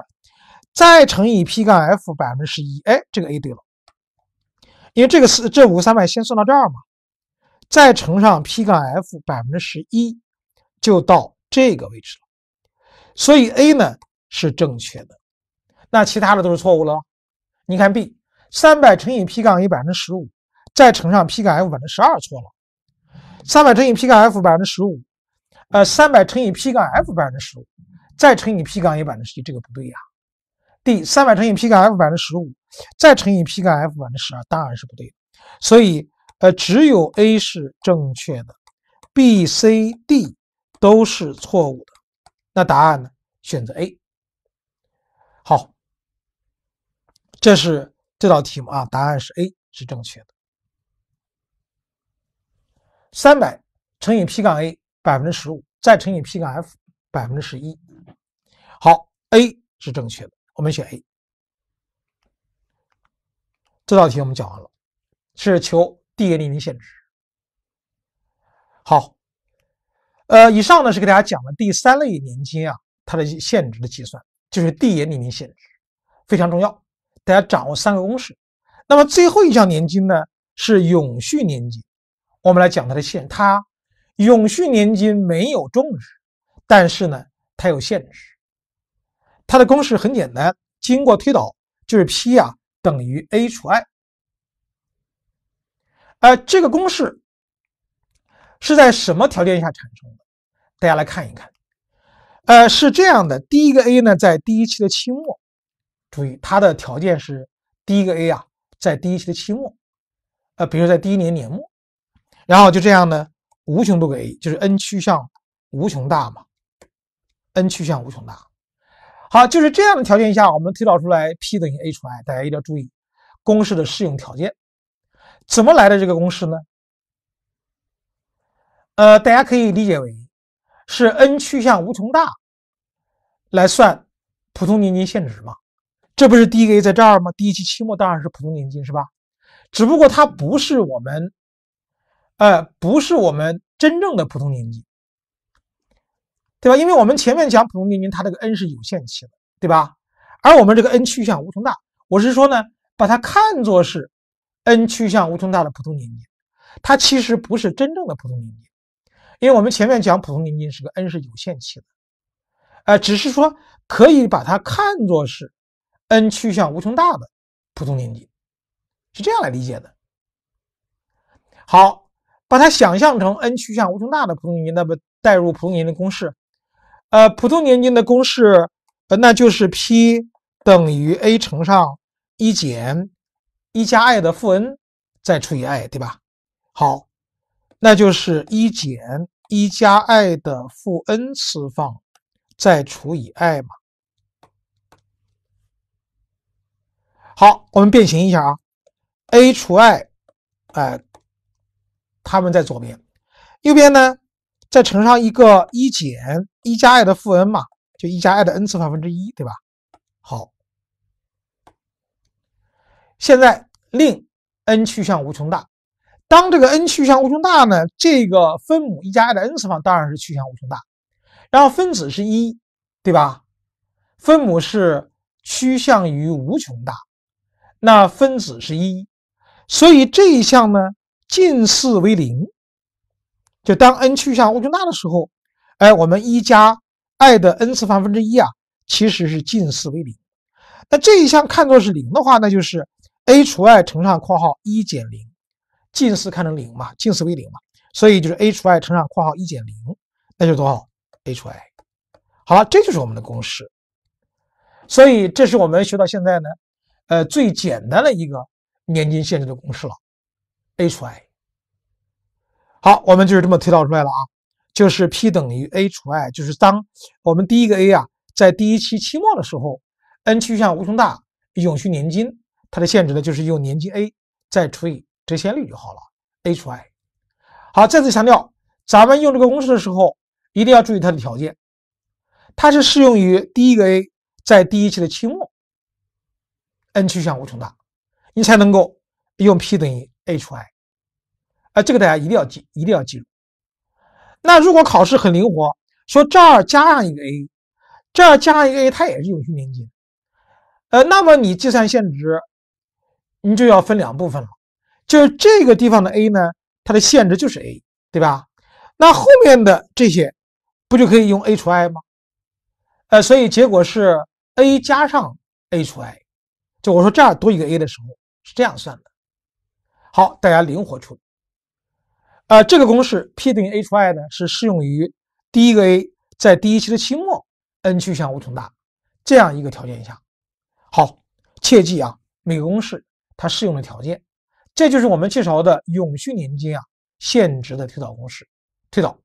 再乘以 P 杠 F 百分之十一，哎，这个 A 对了。因为这个四这五个三百先算到这儿嘛，再乘上 P 杠 F 百分之十一，就到这个位置了。所以 A 呢是正确的，那其他的都是错误了。你看 B，三百乘以 P 杠 A 百分之十五，再乘上 P 杠 F 百分之十二错了。三百乘以 P 杠 F 百分之十五，呃，三百乘以 P 杠 F 百分之十五，再乘以 P 杠 A 百分之十，这个不对呀。D 三百乘以 P 杠 F 百分之十五，再乘以 P 杠 F 百分之十二，当然是不对的。所以呃，只有 A 是正确的，B、C、D 都是错误的。那答案呢？选择 A。好，这是这道题目啊，答案是 A 是正确的。三百乘以 P 杠 A 百分之十五，再乘以 P 杠 F 百分之十一。好，A 是正确的。我们选 A，这道题我们讲完了，是求递延年金限值。好，呃，以上呢是给大家讲的第三类年金啊，它的限值的计算，就是递延年金限值，非常重要，大家掌握三个公式。那么最后一项年金呢是永续年金，我们来讲它的限，它永续年金没有终止，但是呢它有限值。它的公式很简单，经过推导就是 P 啊等于 A 除 I。呃，这个公式是在什么条件下产生的？大家来看一看。呃，是这样的，第一个 A 呢，在第一期的期末，注意它的条件是第一个 A 啊，在第一期的期末，呃，比如在第一年年末，然后就这样呢，无穷多个 A，就是 n 趋向无穷大嘛，n 趋向无穷大。好，就是这样的条件下，我们推导出来 P 等于 A 除 i，大家一定要注意公式的适用条件。怎么来的这个公式呢？呃，大家可以理解为是 n 趋向无穷大来算普通年金现值嘛？这不是第一个 A 在这儿吗？第一期期末当然是普通年金是吧？只不过它不是我们，呃，不是我们真正的普通年金。对吧？因为我们前面讲普通年金，它这个 n 是有限期的，对吧？而我们这个 n 趋向无穷大，我是说呢，把它看作是 n 趋向无穷大的普通年金，它其实不是真正的普通年金，因为我们前面讲普通年金是个 n 是有限期的，呃，只是说可以把它看作是 n 趋向无穷大的普通年金，是这样来理解的。好，把它想象成 n 趋向无穷大的普通年，那么代入普通年金公式。呃，普通年金的公式，那就是 P 等于 A 乘上一减一加 i 的负 n 再除以 i，对吧？好，那就是一减一加 i 的负 n 次方再除以 i 嘛。好，我们变形一下啊，A 除 i，哎，它们在左边，右边呢？再乘上一个一减一加 i 的负 n 嘛，就一加 i 的 n 次方分之一，对吧？好，现在令 n 趋向无穷大，当这个 n 趋向无穷大呢，这个分母一加 i 的 n 次方当然是趋向无穷大，然后分子是一，对吧？分母是趋向于无穷大，那分子是一，所以这一项呢近似为零。就当 n 趋向无穷大的时候，哎，我们一加 i 的 n 次方分之一啊，其实是近似为零。那这一项看作是零的话，那就是 a 除 i 乘上括号一减零，近似看成零嘛，近似为零嘛，所以就是 a 除 i 乘上括号一减零，那就多少 a 除 i。好了，这就是我们的公式。所以这是我们学到现在呢，呃，最简单的一个年金限制的公式了，a 除 i。好，我们就是这么推导出来了啊，就是 P 等于 A 除 i，就是当我们第一个 A 啊，在第一期期末的时候，n 趋向无穷大，永续年金它的限值呢，就是用年金 A 再除以折现率就好了，A 除 i。好，再次强调，咱们用这个公式的时候，一定要注意它的条件，它是适用于第一个 A 在第一期的期末，n 趋向无穷大，你才能够用 P 等于 A 除 i。啊，这个大家一定要记，一定要记住。那如果考试很灵活，说这儿加上一个 a，这儿加上一个 a，它也是有续年性。呃，那么你计算限值，你就要分两部分了，就是这个地方的 a 呢，它的限值就是 a，对吧？那后面的这些不就可以用 a 除 i 吗？呃，所以结果是 a 加上 a 除 i。就我说这儿多一个 a 的时候是这样算的。好，大家灵活处理。呃，这个公式 P 等于 a 除 i 呢，是适用于第一个 a 在第一期的期末，n 趋向无穷大，这样一个条件下。好，切记啊，每个公式它适用的条件。这就是我们介绍的永续年金啊现值的推导公式。推导，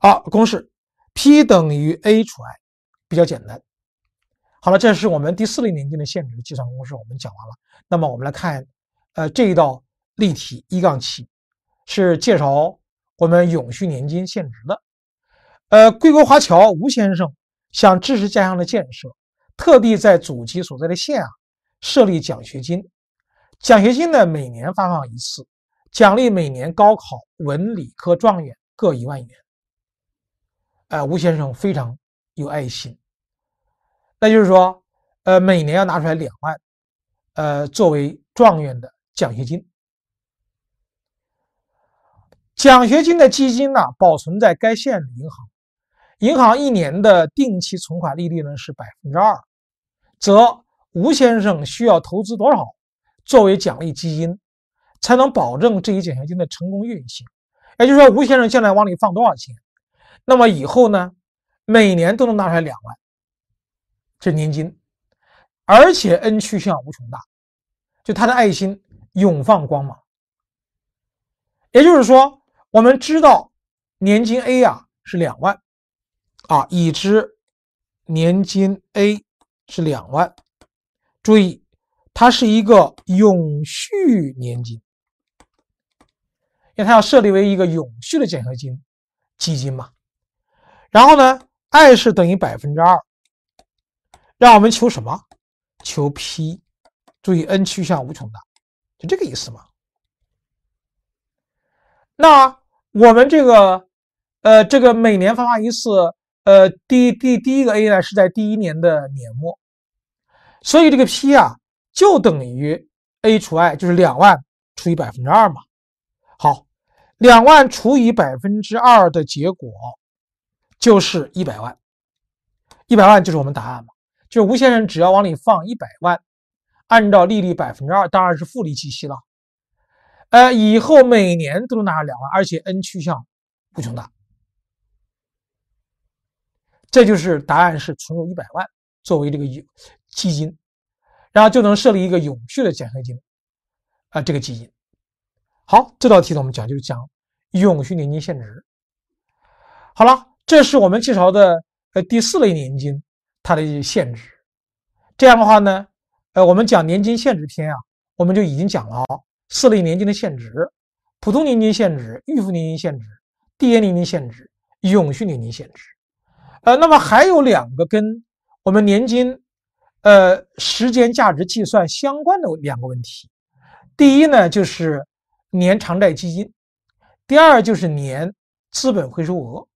好，公式 P 等于 a 除 i，比较简单。好了，这是我们第四类年金的现值计算公式，我们讲完了。那么我们来看，呃，这一道例题一杠七。是介绍我们永续年金现值的。呃，贵国华侨吴先生想支持家乡的建设，特地在祖籍所在的县啊设立奖学金。奖学金呢每年发放一次，奖励每年高考文理科状元各一万元。呃，吴先生非常有爱心，那就是说，呃，每年要拿出来两万，呃，作为状元的奖学金。奖学金的基金呢，保存在该县的银行，银行一年的定期存款利率呢是百分之二，则吴先生需要投资多少作为奖励基金，才能保证这一奖学金的成功运行？也就是说，吴先生现在往里放多少钱，那么以后呢，每年都能拿出来两万，这年金，而且 n 趋向无穷大，就他的爱心永放光芒。也就是说。我们知道年金 A 啊是两万啊，已知年金 A 是两万，注意它是一个永续年金，因为它要设立为一个永续的奖学金基金嘛。然后呢，i 是等于百分之二，让我们求什么？求 P，注意 n 趋向无穷大，就这个意思嘛。那。我们这个，呃，这个每年发放一次，呃，第第第一个 A 呢是在第一年的年末，所以这个 P 啊就等于 A 除 I，就是两万除以百分之二嘛。好，两万除以百分之二的结果就是一百万，一百万就是我们答案嘛。就是吴先生只要往里放一百万，按照利率百分之二，当然是复利计息了。呃，以后每年都能拿到两万，而且 n 趋向无穷大，这就是答案是存入一百万作为这个基金，然后就能设立一个永续的奖学金，啊，这个基金。好，这道题呢我们讲就讲永续年金限值。好了，这是我们介绍的呃第四类年金它的限制。这样的话呢，呃，我们讲年金限制篇啊，我们就已经讲了。四类年金的限值，普通年金限值、预付年金限值、递延年金限值、永续年金限值。呃，那么还有两个跟我们年金，呃，时间价值计算相关的两个问题。第一呢，就是年偿债基金；第二就是年资本回收额。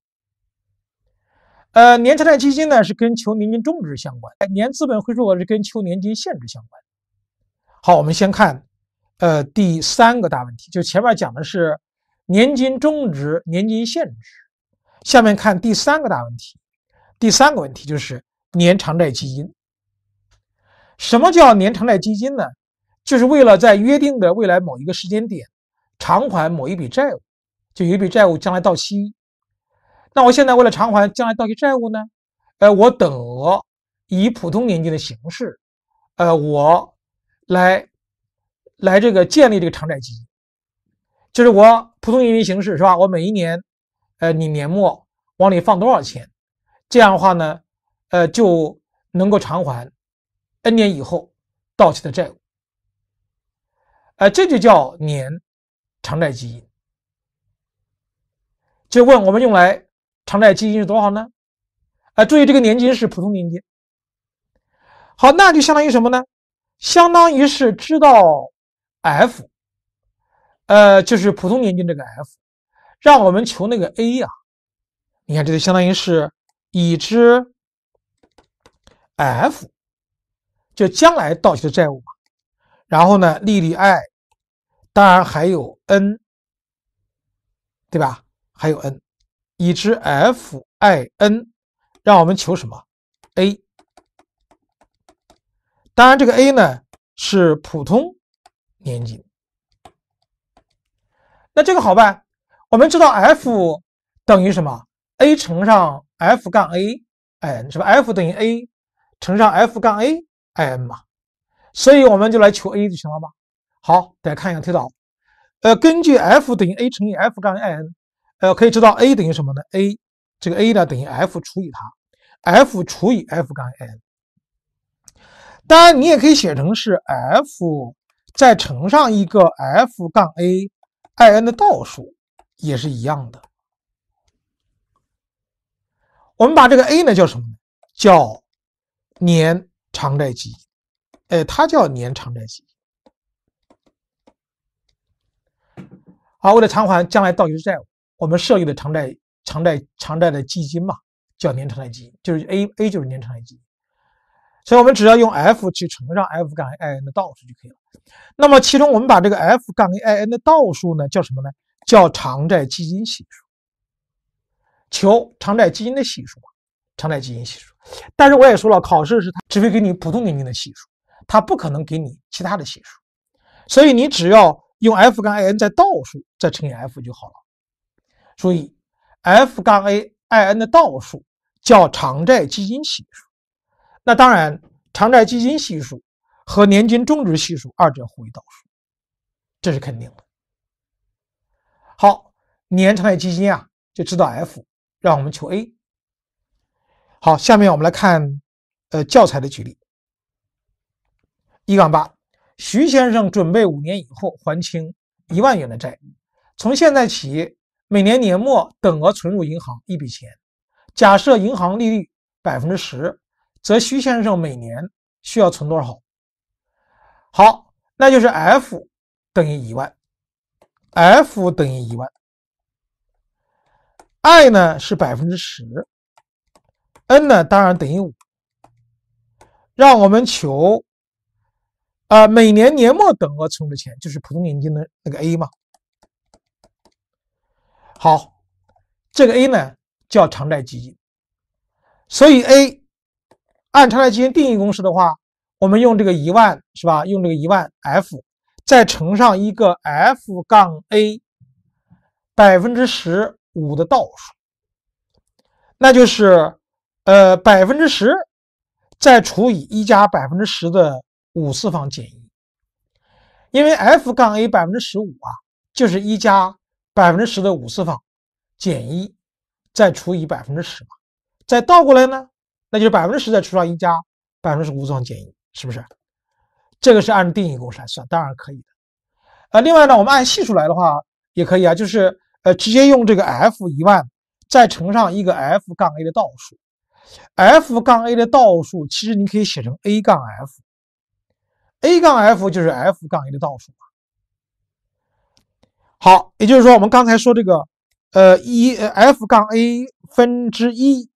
呃，年偿债基金呢是跟求年金终值相关；年资本回收额是跟求年金限制相关。好，我们先看。呃，第三个大问题就前面讲的是年金终值、年金现值。下面看第三个大问题，第三个问题就是年偿债基金。什么叫年长债基金呢？就是为了在约定的未来某一个时间点偿还某一笔债务，就有一笔债务将来到期。那我现在为了偿还将来到期债务呢？呃，我等额以普通年金的形式，呃，我来。来这个建立这个偿债基金，就是我普通年金形式是吧？我每一年，呃，你年末往里放多少钱，这样的话呢，呃，就能够偿还 n 年以后到期的债务，呃，这就叫年偿债基金。就问我们用来偿债基金是多少呢？啊，注意这个年金是普通年金。好，那就相当于什么呢？相当于是知道。F，呃，就是普通年金这个 F，让我们求那个 A 呀。你看，这就相当于是已知 F，就将来到期的债务嘛。然后呢，利率 i，当然还有 n，对吧？还有 n，已知 F、i、n，让我们求什么？A。当然，这个 A 呢是普通。年级，那这个好办，我们知道 f 等于什么？a 乘上 f 杠 a i n 是吧？f 等于 a 乘上 f 杠 a i n 嘛，所以我们就来求 a 就行了吧？好，大家看一下推导，呃，根据 f 等于 a 乘以 f 杠 a i n，呃，可以知道 a 等于什么呢？a 这个 a 呢等于 f 除以它，f 除以 f 杠 a i n。当然，你也可以写成是 f。再乘上一个 f 杠 a i n 的倒数，也是一样的。我们把这个 a 呢叫什么？呢？叫年偿债基金。哎，它叫年偿债基金。好，为了偿还将来到期的债务，我们设立的偿债偿债偿债的基金嘛，叫年偿债基金，就是 a a 就是年偿债基金。所以我们只要用 f 去乘上 f 杠 a i n 的倒数就可以了。那么其中我们把这个 f 杠 a i n 的倒数呢叫什么呢？叫长债基金系数。求长债基金的系数嘛？长债基金系数。但是我也说了，考试是它只会给你普通基金的系数，它不可能给你其他的系数。所以你只要用 f 杠 a i n 再倒数再乘以 f 就好了。注意，f 杠 a i n 的倒数叫长债基金系数。那当然，偿债基金系数和年金终值系数二者互为倒数，这是肯定的。好，年偿债基金啊，就知道 F，让我们求 A。好，下面我们来看，呃，教材的举例。一杠八，徐先生准备五年以后还清一万元的债从现在起每年年末等额存入银行一笔钱，假设银行利率百分之十。则徐先生每年需要存多少？好，那就是 F 等于一万，F 等于一万，i 呢是百分之十，n 呢当然等于五。让我们求，呃，每年年末等额存的钱，就是普通年金的那个 A 嘛。好，这个 A 呢叫偿债基金，所以 A。按它来进行定义公式的话，我们用这个一万是吧？用这个一万 F，再乘上一个 F 杠 A 百分之十五的倒数，那就是呃百分之十再除以一加百分之十的五次方减一，因为 F 杠 A 百分之十五啊，就是一加百分之十的五次方减一再除以百分之十嘛，再倒过来呢。那就是百分之十再除上一加百分之十五再减一，是不是？这个是按定义公式来算，当然可以。的。呃，另外呢，我们按系数来的话也可以啊，就是呃，直接用这个 F 一万再乘上一个 F 杠 A 的倒数，F 杠 A 的倒数其实你可以写成 A 杠 F，A 杠 F 就是 F 杠 A 的倒数嘛。好，也就是说我们刚才说这个，呃，一 F 杠 A 分之一。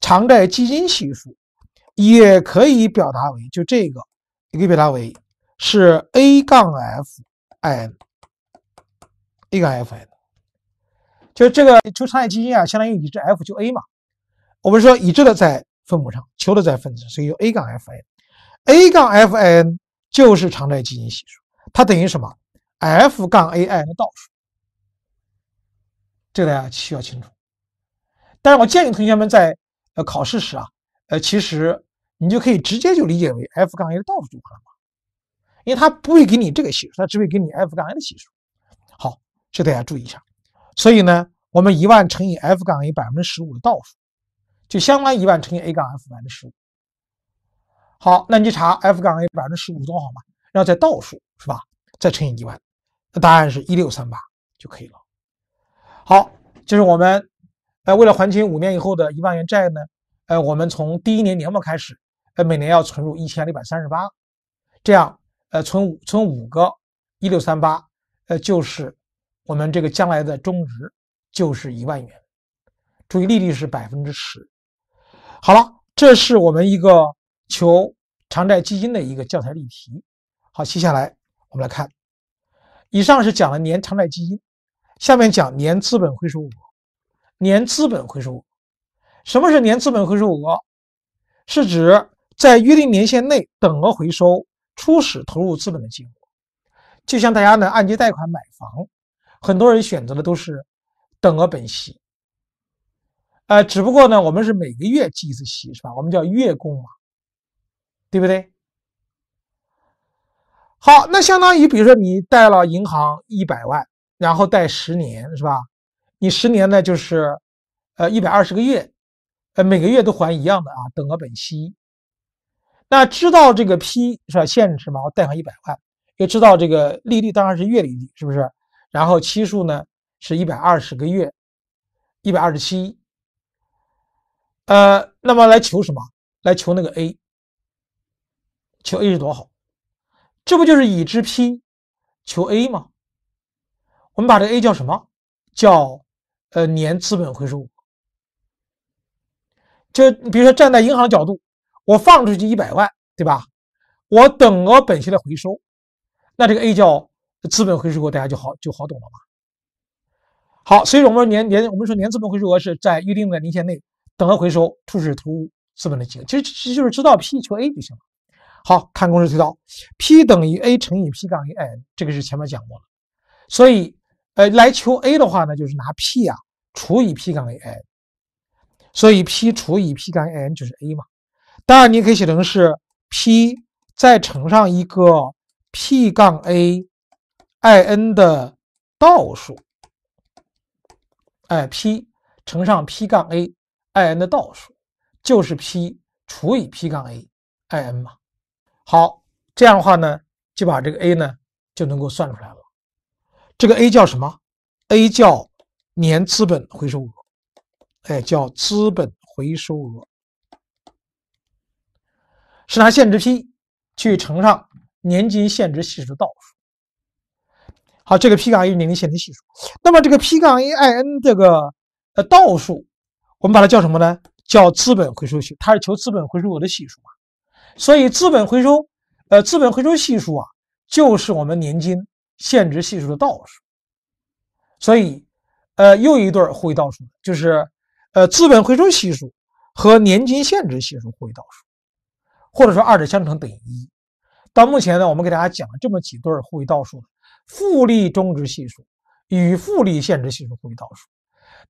常债基金系数也可以表达为，就这个，也可以表达为是 A 杠 F i n，A 杠 F i n，就这个求常债基金啊，相当于已知 F 就 A 嘛。我们说已知的在分母上，求的在分子，所以有 A 杠 F i n，A 杠 F i n 就是常债基金系数，它等于什么？F 杠 A i 的倒数，这个大家需要清楚。但是我建议同学们在。考试时啊，呃，其实你就可以直接就理解为 f 杠 a 的倒数组合嘛，因为它不会给你这个系数，它只会给你 f 杠 a 的系数。好，这大家注意一下。所以呢，我们一万乘以 f 杠 a 百分之十五的倒数，就相当于一万乘以 a 杠 f 百分之十五。好，那你查 f 杠 a 百分之十五多少嘛，然后再倒数是吧？再乘以一万，那答案是一六三八就可以了。好，这是我们。呃，为了还清五年以后的一万元债呢，呃，我们从第一年年末开始，呃，每年要存入一千六百三十八，这样，呃，存五存五个一六三八，呃，就是我们这个将来的终值就是一万元，注意利率是百分之十。好了，这是我们一个求偿债基金的一个教材例题。好，接下来我们来看，以上是讲了年偿债基金，下面讲年资本回收额。年资本回收，什么是年资本回收额？是指在约定年限内等额回收初始投入资本的金额。就像大家呢，按揭贷款买房，很多人选择的都是等额本息。呃，只不过呢，我们是每个月计一次息，是吧？我们叫月供嘛，对不对？好，那相当于，比如说你贷了银行一百万，然后贷十年，是吧？你十年呢，就是，呃，一百二十个月，呃，每个月都还一样的啊，等额本息。那知道这个 P 是吧，限制什么？我贷款一百万，又知道这个利率当然是月利率，是不是？然后期数呢是一百二十个月，一百二十七。呃，那么来求什么？来求那个 A，求 A 是多少？这不就是已知 P 求 A 吗？我们把这个 A 叫什么？叫呃，年资本回收就比如说站在银行角度，我放出去一百万，对吧？我等额本息的回收，那这个 A 叫资本回收额，大家就好就好懂了吧？好，所以我们说年年，我们说年资本回收额是在预定的年限内等额回收初始投资资本的金额，其实其实就是知道 P 求 A 就行了。好看公式推导，P 等于 A 乘以 P 杠 A n，这个是前面讲过了，所以。呃，来求 a 的话呢，就是拿 p 啊除以 p 杠 a n，所以 p 除以 p 杠 a n 就是 a 嘛。当然，你可以写成是 p 再乘上一个 p 杠 a i n 的倒数，哎，p 乘上 p 杠 a i n 的倒数就是 p 除以 p 杠 a i n 嘛。好，这样的话呢，就把这个 a 呢就能够算出来了。这个 A 叫什么？A 叫年资本回收额，哎，叫资本回收额，是拿现值 P 去乘上年金现值系数的倒数。好，这个 P 杠 A 年金现值系数，那么这个 P 杠 A I N 这个呃倒数，我们把它叫什么呢？叫资本回收系它是求资本回收额的系数嘛？所以资本回收，呃，资本回收系数啊，就是我们年金。现值系数的倒数，所以，呃，又一对互为倒数，就是，呃，资本回收系数和年金现值系数互为倒数，或者说二者相乘等于一。到目前呢，我们给大家讲了这么几对互为倒数：复利终值系数与复利现值系数互为倒数；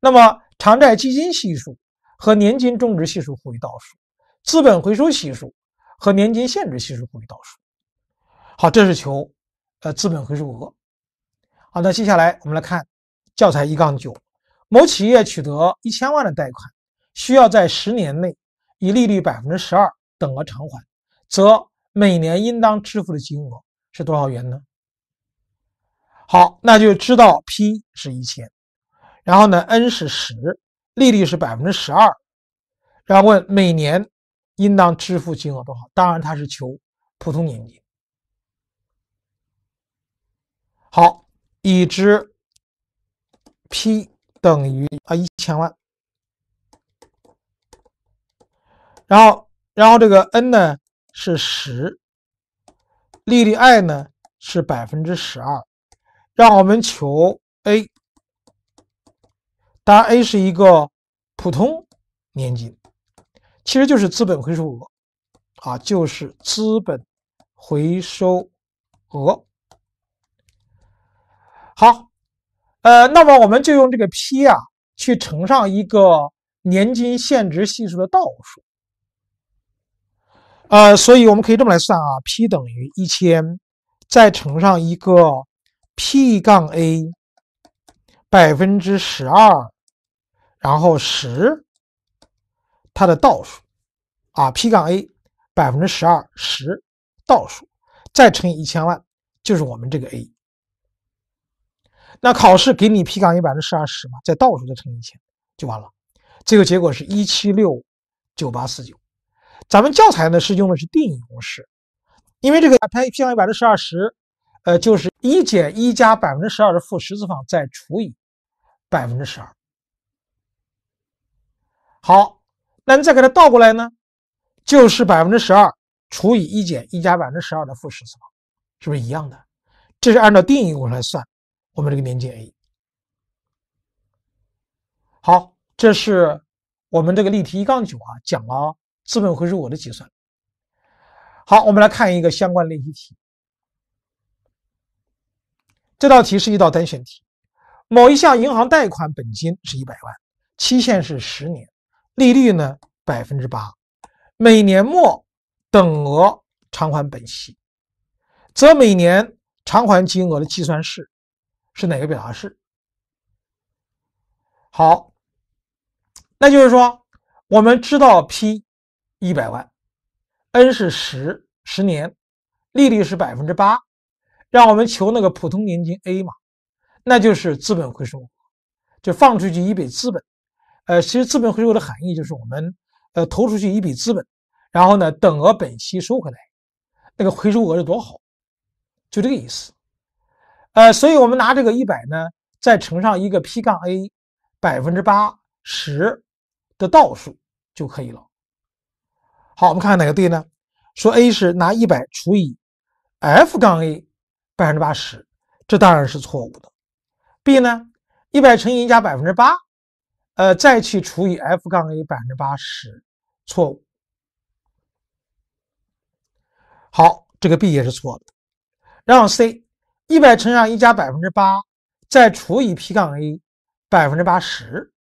那么，偿债基金系数和年金终值系数互为倒数；资本回收系数和年金现值系数互为倒数。好，这是求。呃，资本回收额。好，那接下来我们来看教材一杠九。某企业取得一千万的贷款，需要在十年内以利率百分之十二等额偿还，则每年应当支付的金额是多少元呢？好，那就知道 P 是一千，然后呢，n 是十，利率是百分之十二，然后问每年应当支付金额多少？当然，它是求普通年金。好，已知 P 等于啊一千万，然后，然后这个 n 呢是十，利率 i 呢是百分之十二，让我们求 a，当然 a 是一个普通年金，其实就是资本回收额啊，就是资本回收额。好，呃，那么我们就用这个 P 啊，去乘上一个年金现值系数的倒数，呃，所以我们可以这么来算啊，P 等于一千，再乘上一个 P 杠 A 百分之十二，然后十它的倒数，啊，P 杠 A 百分之十二十倒数，再乘以一千万，就是我们这个 A。那考试给你 P 杠一百分之十二十嘛，再倒数再乘以一千就完了。这个结果是一七六九八四九。咱们教材呢是用的是定义公式，因为这个 P 杠一百分之十二十，呃，就是一减一加百分之十二的负十次方再除以百分之十二。好，那你再给它倒过来呢，就是百分之十二除以一减一加百分之十二的负十次方，是不是一样的？这是按照定义公式来算。我们这个年金 A，好，这是我们这个例题一杠九啊，讲了资本回收额的计算。好，我们来看一个相关练习题。这道题是一道单选题。某一项银行贷款本金是一百万，期限是十年，利率呢百分之八，每年末等额偿还本息，则每年偿还金额的计算式。是哪个表达式？好，那就是说，我们知道 P 一百万，n 是十十年，利率是百分之八，让我们求那个普通年金 A 嘛，那就是资本回收，就放出去一笔资本，呃，其实资本回收的含义就是我们呃投出去一笔资本，然后呢等额本息收回来，那个回收额是多好，就这个意思。呃，所以我们拿这个一百呢，再乘上一个 P 杠 A 百分之八十的倒数就可以了。好，我们看看哪个对呢？说 A 是拿一百除以 F 杠 A 百分之八十，这当然是错误的。B 呢，一百乘以一加百分之八，呃，再去除以 F 杠 A 百分之八十，错误。好，这个 B 也是错的。然后 C。一百乘上一加百分之八，再除以 P 杠 A 百分之八十，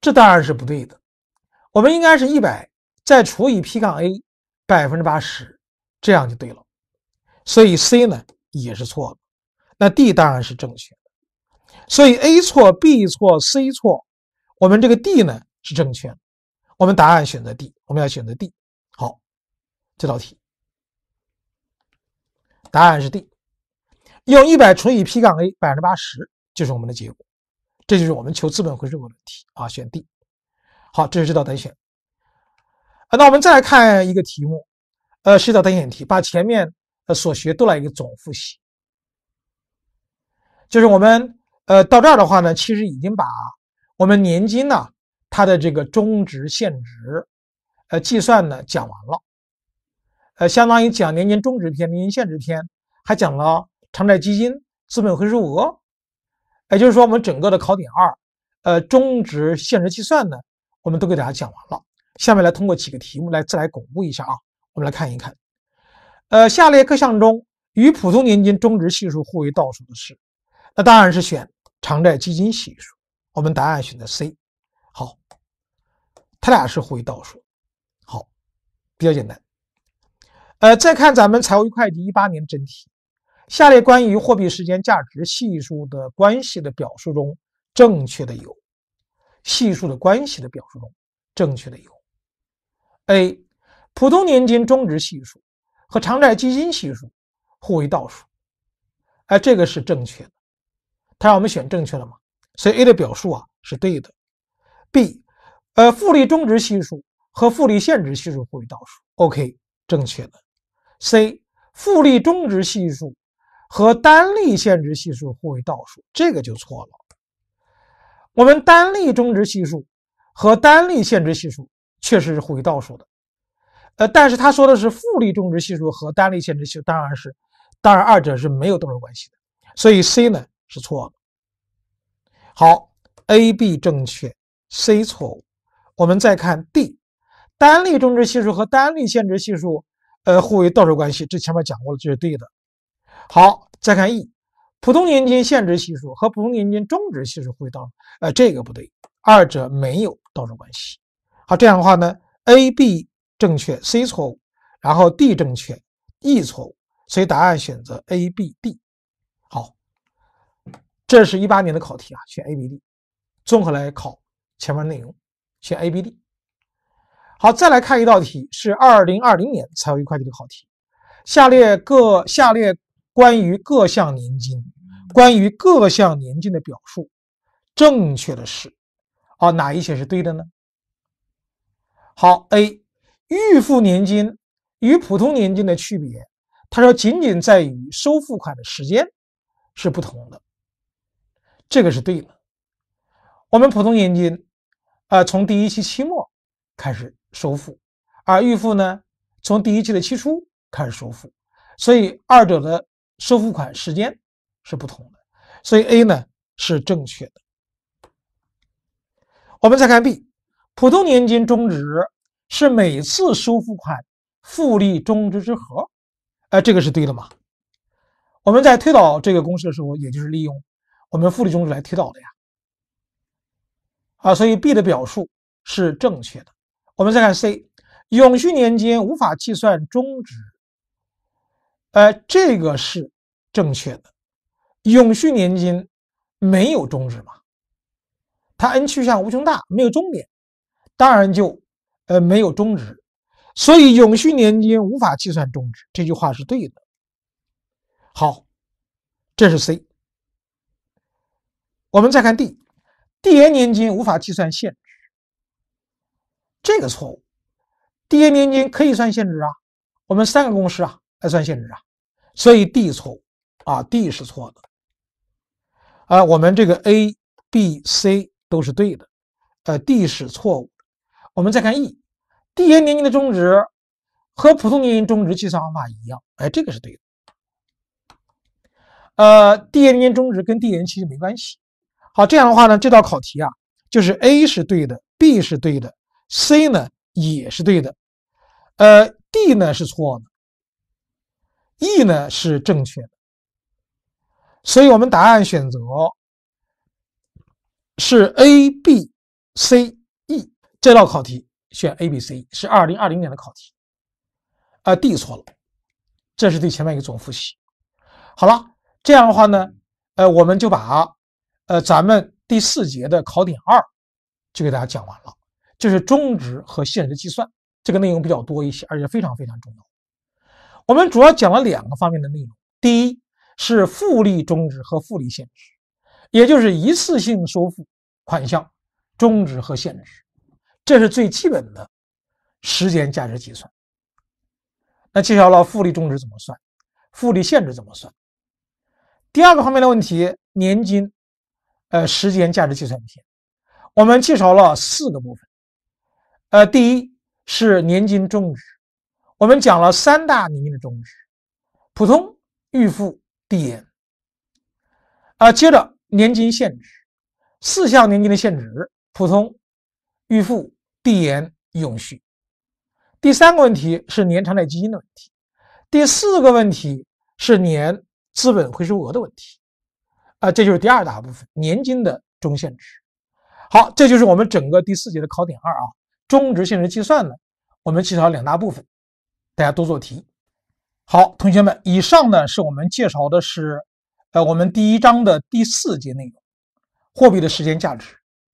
这当然是不对的。我们应该是一百再除以 P 杠 A 百分之八十，这样就对了。所以 C 呢也是错的。那 D 当然是正确。所以 A 错，B 错，C 错，我们这个 D 呢是正确。我们答案选择 D，我们要选择 D。好，这道题。答案是 D，用一百除以 P 杠 A 百分之八十就是我们的结果，这就是我们求资本回收的问题啊，选 D。好，这是这道单选。那我们再来看一个题目，呃，是一道单选题，把前面呃所学都来一个总复习。就是我们呃到这儿的话呢，其实已经把我们年金呢它的这个终值现值呃计算呢讲完了。呃，相当于讲年金终值篇、年金限值篇，还讲了偿债基金资本回收额，也就是说，我们整个的考点二，呃，终值、限制计算呢，我们都给大家讲完了。下面来通过几个题目来再来巩固一下啊。我们来看一看，呃，下列各项中与普通年金终值系数互为倒数的是，那当然是选偿债基金系数。我们答案选择 C，好，它俩是互为倒数，好，比较简单。呃，再看咱们财务会计一八年真题，下列关于货币时间价值系数的关系的表述中，正确的有，系数的关系的表述中正确的有，A，普通年金终值系数和偿债基金系数互为倒数，哎，这个是正确的，他让我们选正确的嘛，所以 A 的表述啊是对的。B，呃，复利终值系数和复利现值系数互为倒数，OK，正确的。C 复利终值系数和单利现值系数互为倒数，这个就错了。我们单利终值系数和单利现值系数确实是互为倒数的，呃，但是他说的是复利终值系数和单利现值系，数，当然是，当然二者是没有倒数关系的，所以 C 呢是错了。好，A、B 正确，C 错误。我们再看 D，单利终值系数和单利现值系数。呃，互为倒数关系，这前面讲过了，这是对的。好，再看 E，普通年金现值系数和普通年金终值系数互为倒，呃，这个不对，二者没有倒数关系。好，这样的话呢，A、B 正确，C 错误，然后 D 正确，E 错误，所以答案选择 A、B、D。好，这是一八年的考题啊，选 A、B、D。综合来考前面内容，选 A、B、D。好，再来看一道题，是二零二零年财会会计的考题。下列各下列关于各项年金，关于各项年金的表述正确的是，好哪一些是对的呢？好，A 预付年金与普通年金的区别，他说仅仅在于收付款的时间是不同的，这个是对的。我们普通年金，呃，从第一期期末开始。收付，而预付呢，从第一期的期初开始收付，所以二者的收付款时间是不同的，所以 A 呢是正确的。我们再看 B，普通年金终值是每次收付款复利终值之和，哎，这个是对的嘛？我们在推导这个公式的时候，也就是利用我们复利终值来推导的呀，啊，所以 B 的表述是正确的。我们再看 C，永续年金无法计算终值。呃，这个是正确的。永续年金没有终值嘛？它 n 趋向无穷大，没有终点，当然就，呃，没有终值。所以永续年金无法计算终值，这句话是对的。好，这是 C。我们再看 D，递延年金无法计算现。这个错误，递延年金可以算现值啊，我们三个公式啊来算现值啊，所以 D 错误啊，D 是错的，啊，我们这个 A、B、C 都是对的，呃，D 是错误。我们再看 E，递延年金的终值和普通年金终值计算方法一样，哎，这个是对的，呃，递延年金终值跟递延年其实没关系。好，这样的话呢，这道考题啊，就是 A 是对的，B 是对的。C 呢也是对的，呃，D 呢是错的，E 呢是正确的，所以我们答案选择是 A、B、C、E。这道考题选 A、B、C、E 是二零二零年的考题，啊，D 错了，这是对前面一个总复习。好了，这样的话呢，呃，我们就把呃咱们第四节的考点二就给大家讲完了。就是终值和现值计算，这个内容比较多一些，而且非常非常重要。我们主要讲了两个方面的内容：第一是复利终值和复利现值，也就是一次性收付款项终值和现值，这是最基本的时间价值计算。那介绍了复利中值怎么算，复利现值怎么算。第二个方面的问题，年金，呃，时间价值计算问题，我们介绍了四个部分。呃，第一是年金终值，我们讲了三大年金的终值，普通、预付、递延。啊，接着年金限值，四项年金的限值，普通、预付、递延、永续。第三个问题是年长债基金的问题，第四个问题是年资本回收额的问题，啊，这就是第二大部分年金的中限值。好，这就是我们整个第四节的考点二啊。中值性的计算呢，我们介绍两大部分，大家多做题。好，同学们，以上呢是我们介绍的是，呃，我们第一章的第四节内容，货币的时间价值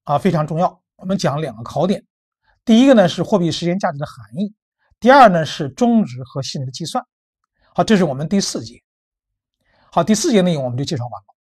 啊非常重要。我们讲两个考点，第一个呢是货币时间价值的含义，第二呢是中值和性质的计算。好，这是我们第四节。好，第四节内容我们就介绍完了。